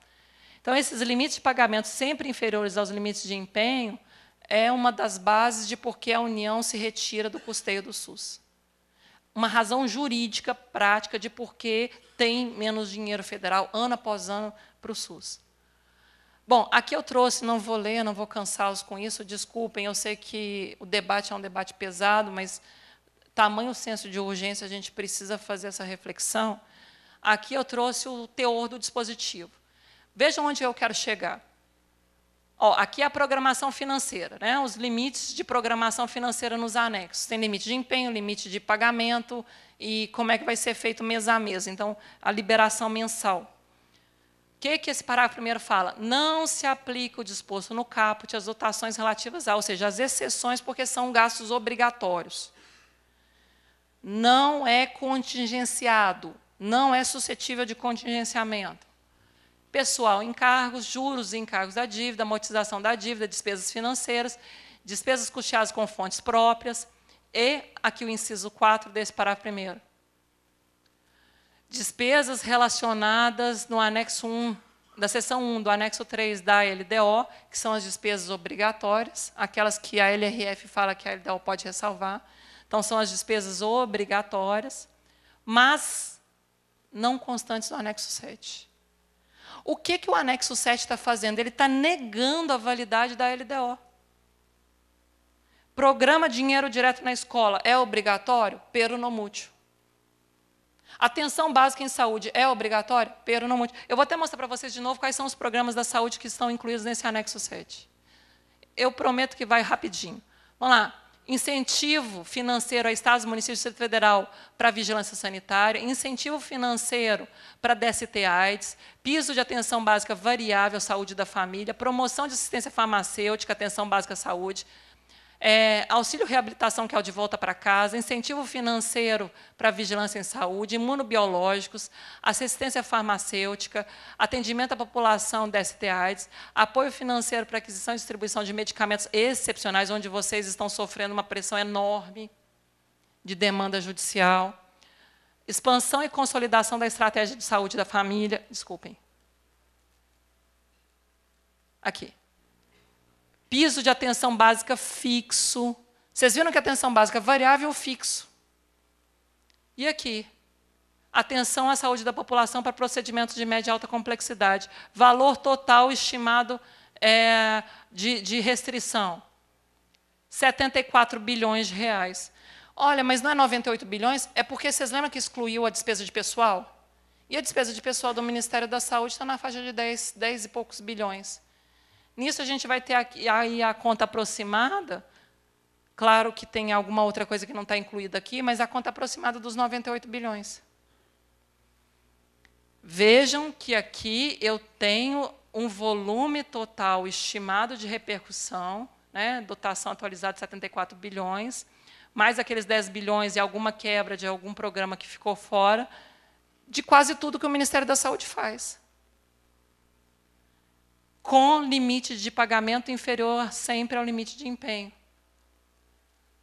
Então, esses limites de pagamento sempre inferiores aos limites de empenho é uma das bases de por que a União se retira do custeio do SUS. Uma razão jurídica, prática, de por que tem menos dinheiro federal, ano após ano, para o SUS. Bom, aqui eu trouxe, não vou ler, não vou cansá-los com isso, desculpem, eu sei que o debate é um debate pesado, mas tamanho senso de urgência a gente precisa fazer essa reflexão, aqui eu trouxe o teor do dispositivo. Veja onde eu quero chegar. Ó, aqui é a programação financeira, né? os limites de programação financeira nos anexos. Tem limite de empenho, limite de pagamento e como é que vai ser feito mês a mês. Então, a liberação mensal. O que, que esse parágrafo primeiro fala? Não se aplica o disposto no caput às dotações relativas a, ou seja, às exceções, porque são gastos obrigatórios não é contingenciado, não é suscetível de contingenciamento. Pessoal encargos, juros e encargos da dívida, amortização da dívida, despesas financeiras, despesas custeadas com fontes próprias, e aqui o inciso 4 desse parágrafo 1. Despesas relacionadas no anexo 1, da seção 1 do anexo 3 da LDO, que são as despesas obrigatórias, aquelas que a LRF fala que a LDO pode ressalvar, então, são as despesas obrigatórias, mas não constantes do anexo 7. O que, que o anexo 7 está fazendo? Ele está negando a validade da LDO. Programa dinheiro direto na escola é obrigatório? Pero no mútil. Atenção básica em saúde é obrigatório? Pero no mútil. Eu vou até mostrar para vocês de novo quais são os programas da saúde que estão incluídos nesse anexo 7. Eu prometo que vai rapidinho. Vamos lá incentivo financeiro a estados, municípios e Distrito Federal para vigilância sanitária, incentivo financeiro para DST AIDS, piso de atenção básica variável, saúde da família, promoção de assistência farmacêutica, atenção básica à saúde, é, auxílio reabilitação, que é o de volta para casa, incentivo financeiro para vigilância em saúde, imunobiológicos, assistência farmacêutica, atendimento à população DST-AIDS, apoio financeiro para aquisição e distribuição de medicamentos excepcionais, onde vocês estão sofrendo uma pressão enorme de demanda judicial, expansão e consolidação da estratégia de saúde da família, desculpem. Aqui piso de atenção básica fixo. Vocês viram que a atenção básica é variável fixo. E aqui, atenção à saúde da população para procedimentos de média e alta complexidade. Valor total estimado é, de, de restrição, 74 bilhões de reais. Olha, mas não é 98 bilhões? É porque vocês lembram que excluiu a despesa de pessoal? E a despesa de pessoal do Ministério da Saúde está na faixa de 10, 10 e poucos bilhões. Nisso a gente vai ter aí a conta aproximada. Claro que tem alguma outra coisa que não está incluída aqui, mas a conta aproximada dos 98 bilhões. Vejam que aqui eu tenho um volume total estimado de repercussão, né, dotação atualizada de 74 bilhões, mais aqueles 10 bilhões e alguma quebra de algum programa que ficou fora, de quase tudo que o Ministério da Saúde faz com limite de pagamento inferior sempre ao limite de empenho.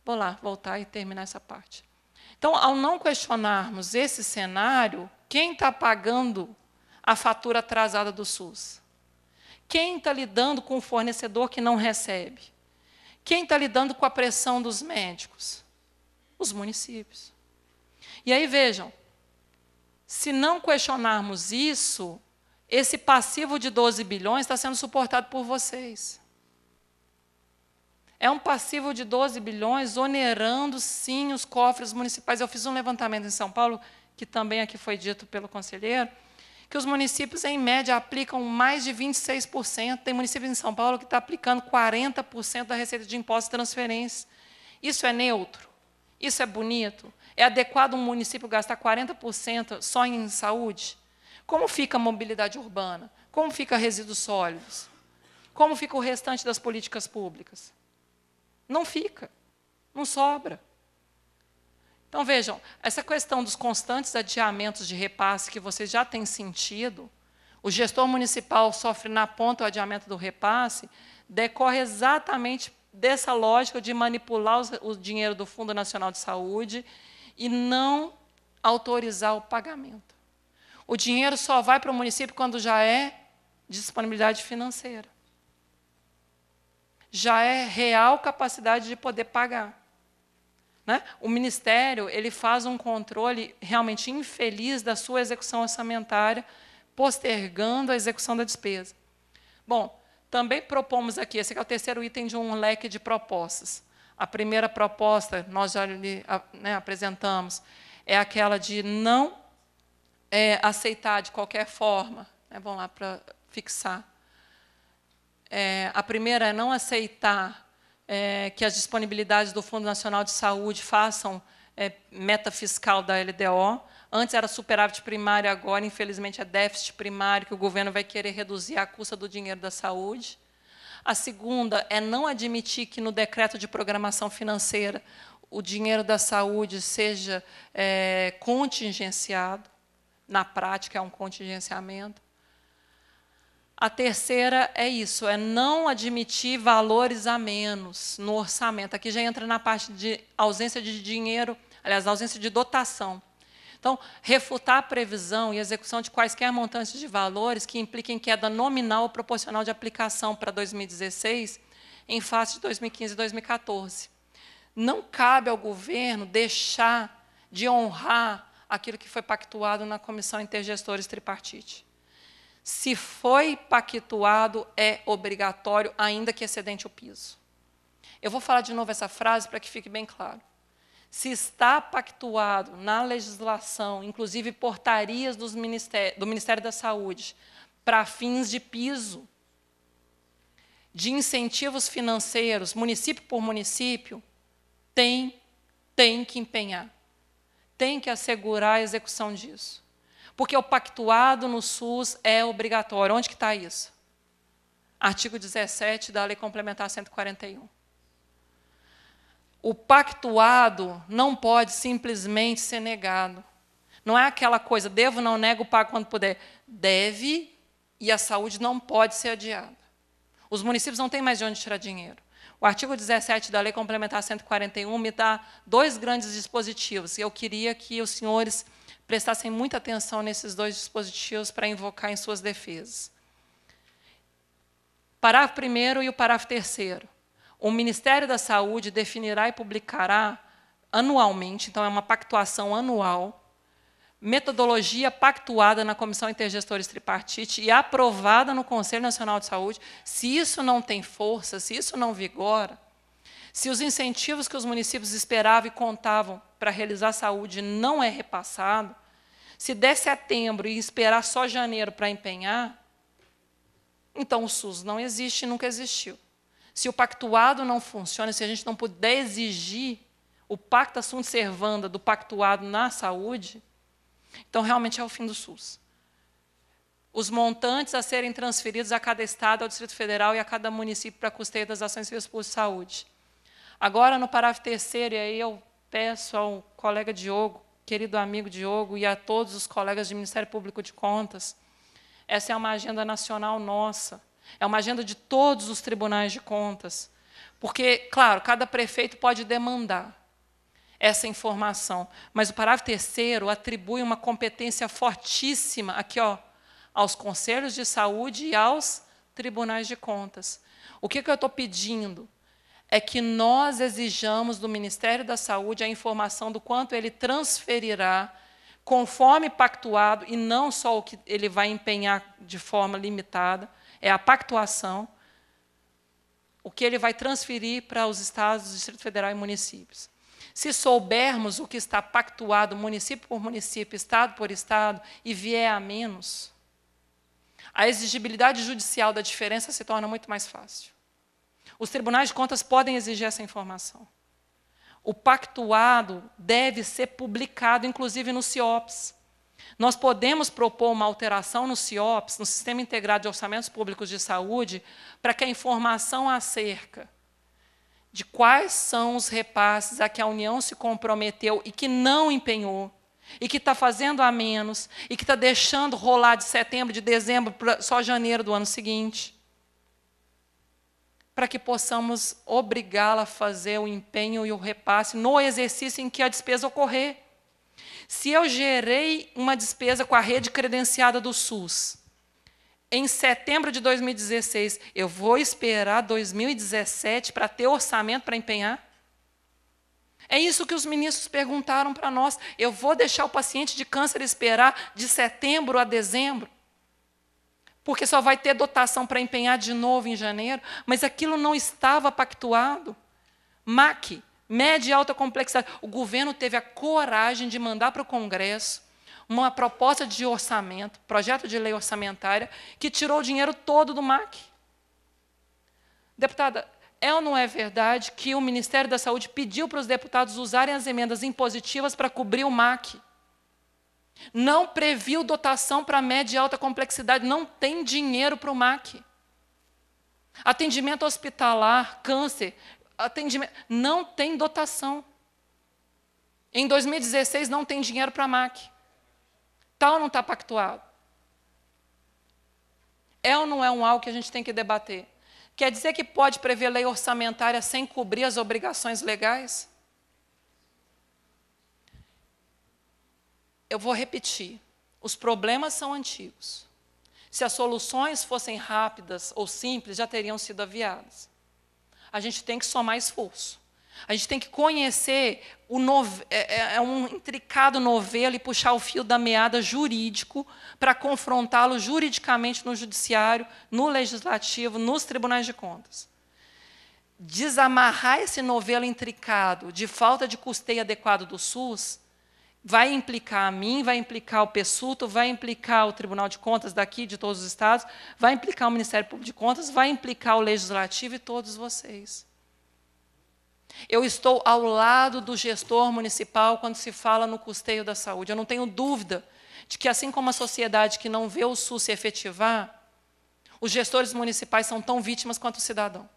Vou lá voltar e terminar essa parte. Então, ao não questionarmos esse cenário, quem está pagando a fatura atrasada do SUS? Quem está lidando com o fornecedor que não recebe? Quem está lidando com a pressão dos médicos? Os municípios. E aí vejam, se não questionarmos isso, esse passivo de 12 bilhões está sendo suportado por vocês. É um passivo de 12 bilhões onerando, sim, os cofres municipais. Eu fiz um levantamento em São Paulo, que também aqui foi dito pelo conselheiro, que os municípios, em média, aplicam mais de 26%. Tem municípios em São Paulo que está aplicando 40% da receita de impostos e transferências. Isso é neutro? Isso é bonito? É adequado um município gastar 40% só em saúde? Como fica a mobilidade urbana? Como fica resíduos sólidos? Como fica o restante das políticas públicas? Não fica, não sobra. Então vejam, essa questão dos constantes adiamentos de repasse que vocês já têm sentido, o gestor municipal sofre na ponta o adiamento do repasse, decorre exatamente dessa lógica de manipular o dinheiro do Fundo Nacional de Saúde e não autorizar o pagamento. O dinheiro só vai para o município quando já é disponibilidade financeira. Já é real capacidade de poder pagar. Né? O Ministério ele faz um controle realmente infeliz da sua execução orçamentária, postergando a execução da despesa. Bom, também propomos aqui, esse aqui é o terceiro item de um leque de propostas. A primeira proposta, nós já lhe, né, apresentamos, é aquela de não é, aceitar de qualquer forma. Né? Vamos lá para fixar. É, a primeira é não aceitar é, que as disponibilidades do Fundo Nacional de Saúde façam é, meta fiscal da LDO. Antes era superávit primário, agora, infelizmente, é déficit primário, que o governo vai querer reduzir à custa do dinheiro da saúde. A segunda é não admitir que no decreto de programação financeira o dinheiro da saúde seja é, contingenciado na prática é um contingenciamento. A terceira é isso, é não admitir valores a menos no orçamento. Aqui já entra na parte de ausência de dinheiro, aliás, ausência de dotação. Então, refutar a previsão e execução de quaisquer montantes de valores que impliquem queda nominal ou proporcional de aplicação para 2016 em face de 2015 e 2014. Não cabe ao governo deixar de honrar aquilo que foi pactuado na comissão intergestores tripartite. Se foi pactuado, é obrigatório, ainda que excedente o piso. Eu vou falar de novo essa frase para que fique bem claro. Se está pactuado na legislação, inclusive portarias ministério, do Ministério da Saúde, para fins de piso, de incentivos financeiros, município por município, tem, tem que empenhar tem que assegurar a execução disso. Porque o pactuado no SUS é obrigatório. Onde que está isso? Artigo 17 da Lei Complementar 141. O pactuado não pode simplesmente ser negado. Não é aquela coisa, devo, não nego, pago quando puder. Deve e a saúde não pode ser adiada. Os municípios não têm mais de onde tirar dinheiro. O artigo 17 da Lei Complementar 141 me dá dois grandes dispositivos, e eu queria que os senhores prestassem muita atenção nesses dois dispositivos para invocar em suas defesas. Parágrafo 1 e o parágrafo 3. O Ministério da Saúde definirá e publicará anualmente, então é uma pactuação anual, metodologia pactuada na Comissão Intergestores Tripartite e aprovada no Conselho Nacional de Saúde, se isso não tem força, se isso não vigora, se os incentivos que os municípios esperavam e contavam para realizar saúde não é repassado, se der setembro e esperar só janeiro para empenhar, então o SUS não existe e nunca existiu. Se o pactuado não funciona, se a gente não puder exigir o pacto assunto servanda do pactuado na saúde, então, realmente é o fim do SUS. Os montantes a serem transferidos a cada estado, ao Distrito Federal e a cada município para custeio das ações de de saúde. Agora, no parágrafo terceiro, e aí eu peço ao colega Diogo, querido amigo Diogo, e a todos os colegas do Ministério Público de Contas, essa é uma agenda nacional nossa, é uma agenda de todos os tribunais de contas. Porque, claro, cada prefeito pode demandar, essa informação. Mas o parágrafo terceiro atribui uma competência fortíssima aqui, ó, aos conselhos de saúde e aos tribunais de contas. O que, que eu estou pedindo? É que nós exijamos do Ministério da Saúde a informação do quanto ele transferirá, conforme pactuado, e não só o que ele vai empenhar de forma limitada, é a pactuação, o que ele vai transferir para os estados, Distrito Federal e municípios. Se soubermos o que está pactuado município por município, estado por estado, e vier a menos, a exigibilidade judicial da diferença se torna muito mais fácil. Os tribunais de contas podem exigir essa informação. O pactuado deve ser publicado, inclusive no CIOPS. Nós podemos propor uma alteração no CIOPS, no Sistema Integrado de Orçamentos Públicos de Saúde, para que a informação acerca de quais são os repasses a que a União se comprometeu e que não empenhou, e que está fazendo a menos, e que está deixando rolar de setembro, de dezembro, para só janeiro do ano seguinte, para que possamos obrigá-la a fazer o empenho e o repasse no exercício em que a despesa ocorrer. Se eu gerei uma despesa com a rede credenciada do SUS, em setembro de 2016, eu vou esperar 2017 para ter orçamento para empenhar? É isso que os ministros perguntaram para nós. Eu vou deixar o paciente de câncer esperar de setembro a dezembro? Porque só vai ter dotação para empenhar de novo em janeiro, mas aquilo não estava pactuado. MAC, média e alta complexidade. O governo teve a coragem de mandar para o Congresso uma proposta de orçamento, projeto de lei orçamentária, que tirou o dinheiro todo do MAC. Deputada, é ou não é verdade que o Ministério da Saúde pediu para os deputados usarem as emendas impositivas para cobrir o MAC? Não previu dotação para média e alta complexidade, não tem dinheiro para o MAC. Atendimento hospitalar, câncer, atendimento, não tem dotação. Em 2016 não tem dinheiro para MAC. Está ou não está pactuado? É ou não é um algo que a gente tem que debater? Quer dizer que pode prever lei orçamentária sem cobrir as obrigações legais? Eu vou repetir. Os problemas são antigos. Se as soluções fossem rápidas ou simples, já teriam sido aviadas. A gente tem que somar esforço. A gente tem que conhecer o nove... É, é, é um intricado novelo e puxar o fio da meada jurídico para confrontá-lo juridicamente no judiciário, no legislativo, nos tribunais de contas. Desamarrar esse novelo intricado de falta de custeio adequado do SUS vai implicar a mim, vai implicar o PESUTO, vai implicar o Tribunal de Contas daqui, de todos os estados, vai implicar o Ministério Público de Contas, vai implicar o Legislativo e todos vocês. Eu estou ao lado do gestor municipal quando se fala no custeio da saúde. Eu não tenho dúvida de que, assim como a sociedade que não vê o SUS se efetivar, os gestores municipais são tão vítimas quanto o cidadão.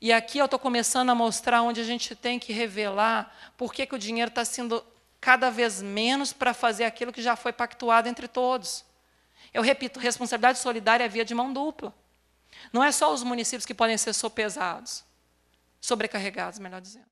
E aqui eu estou começando a mostrar onde a gente tem que revelar por que, que o dinheiro está sendo cada vez menos para fazer aquilo que já foi pactuado entre todos. Eu repito, responsabilidade solidária é via de mão dupla. Não é só os municípios que podem ser sopesados sobrecarregados, melhor dizendo.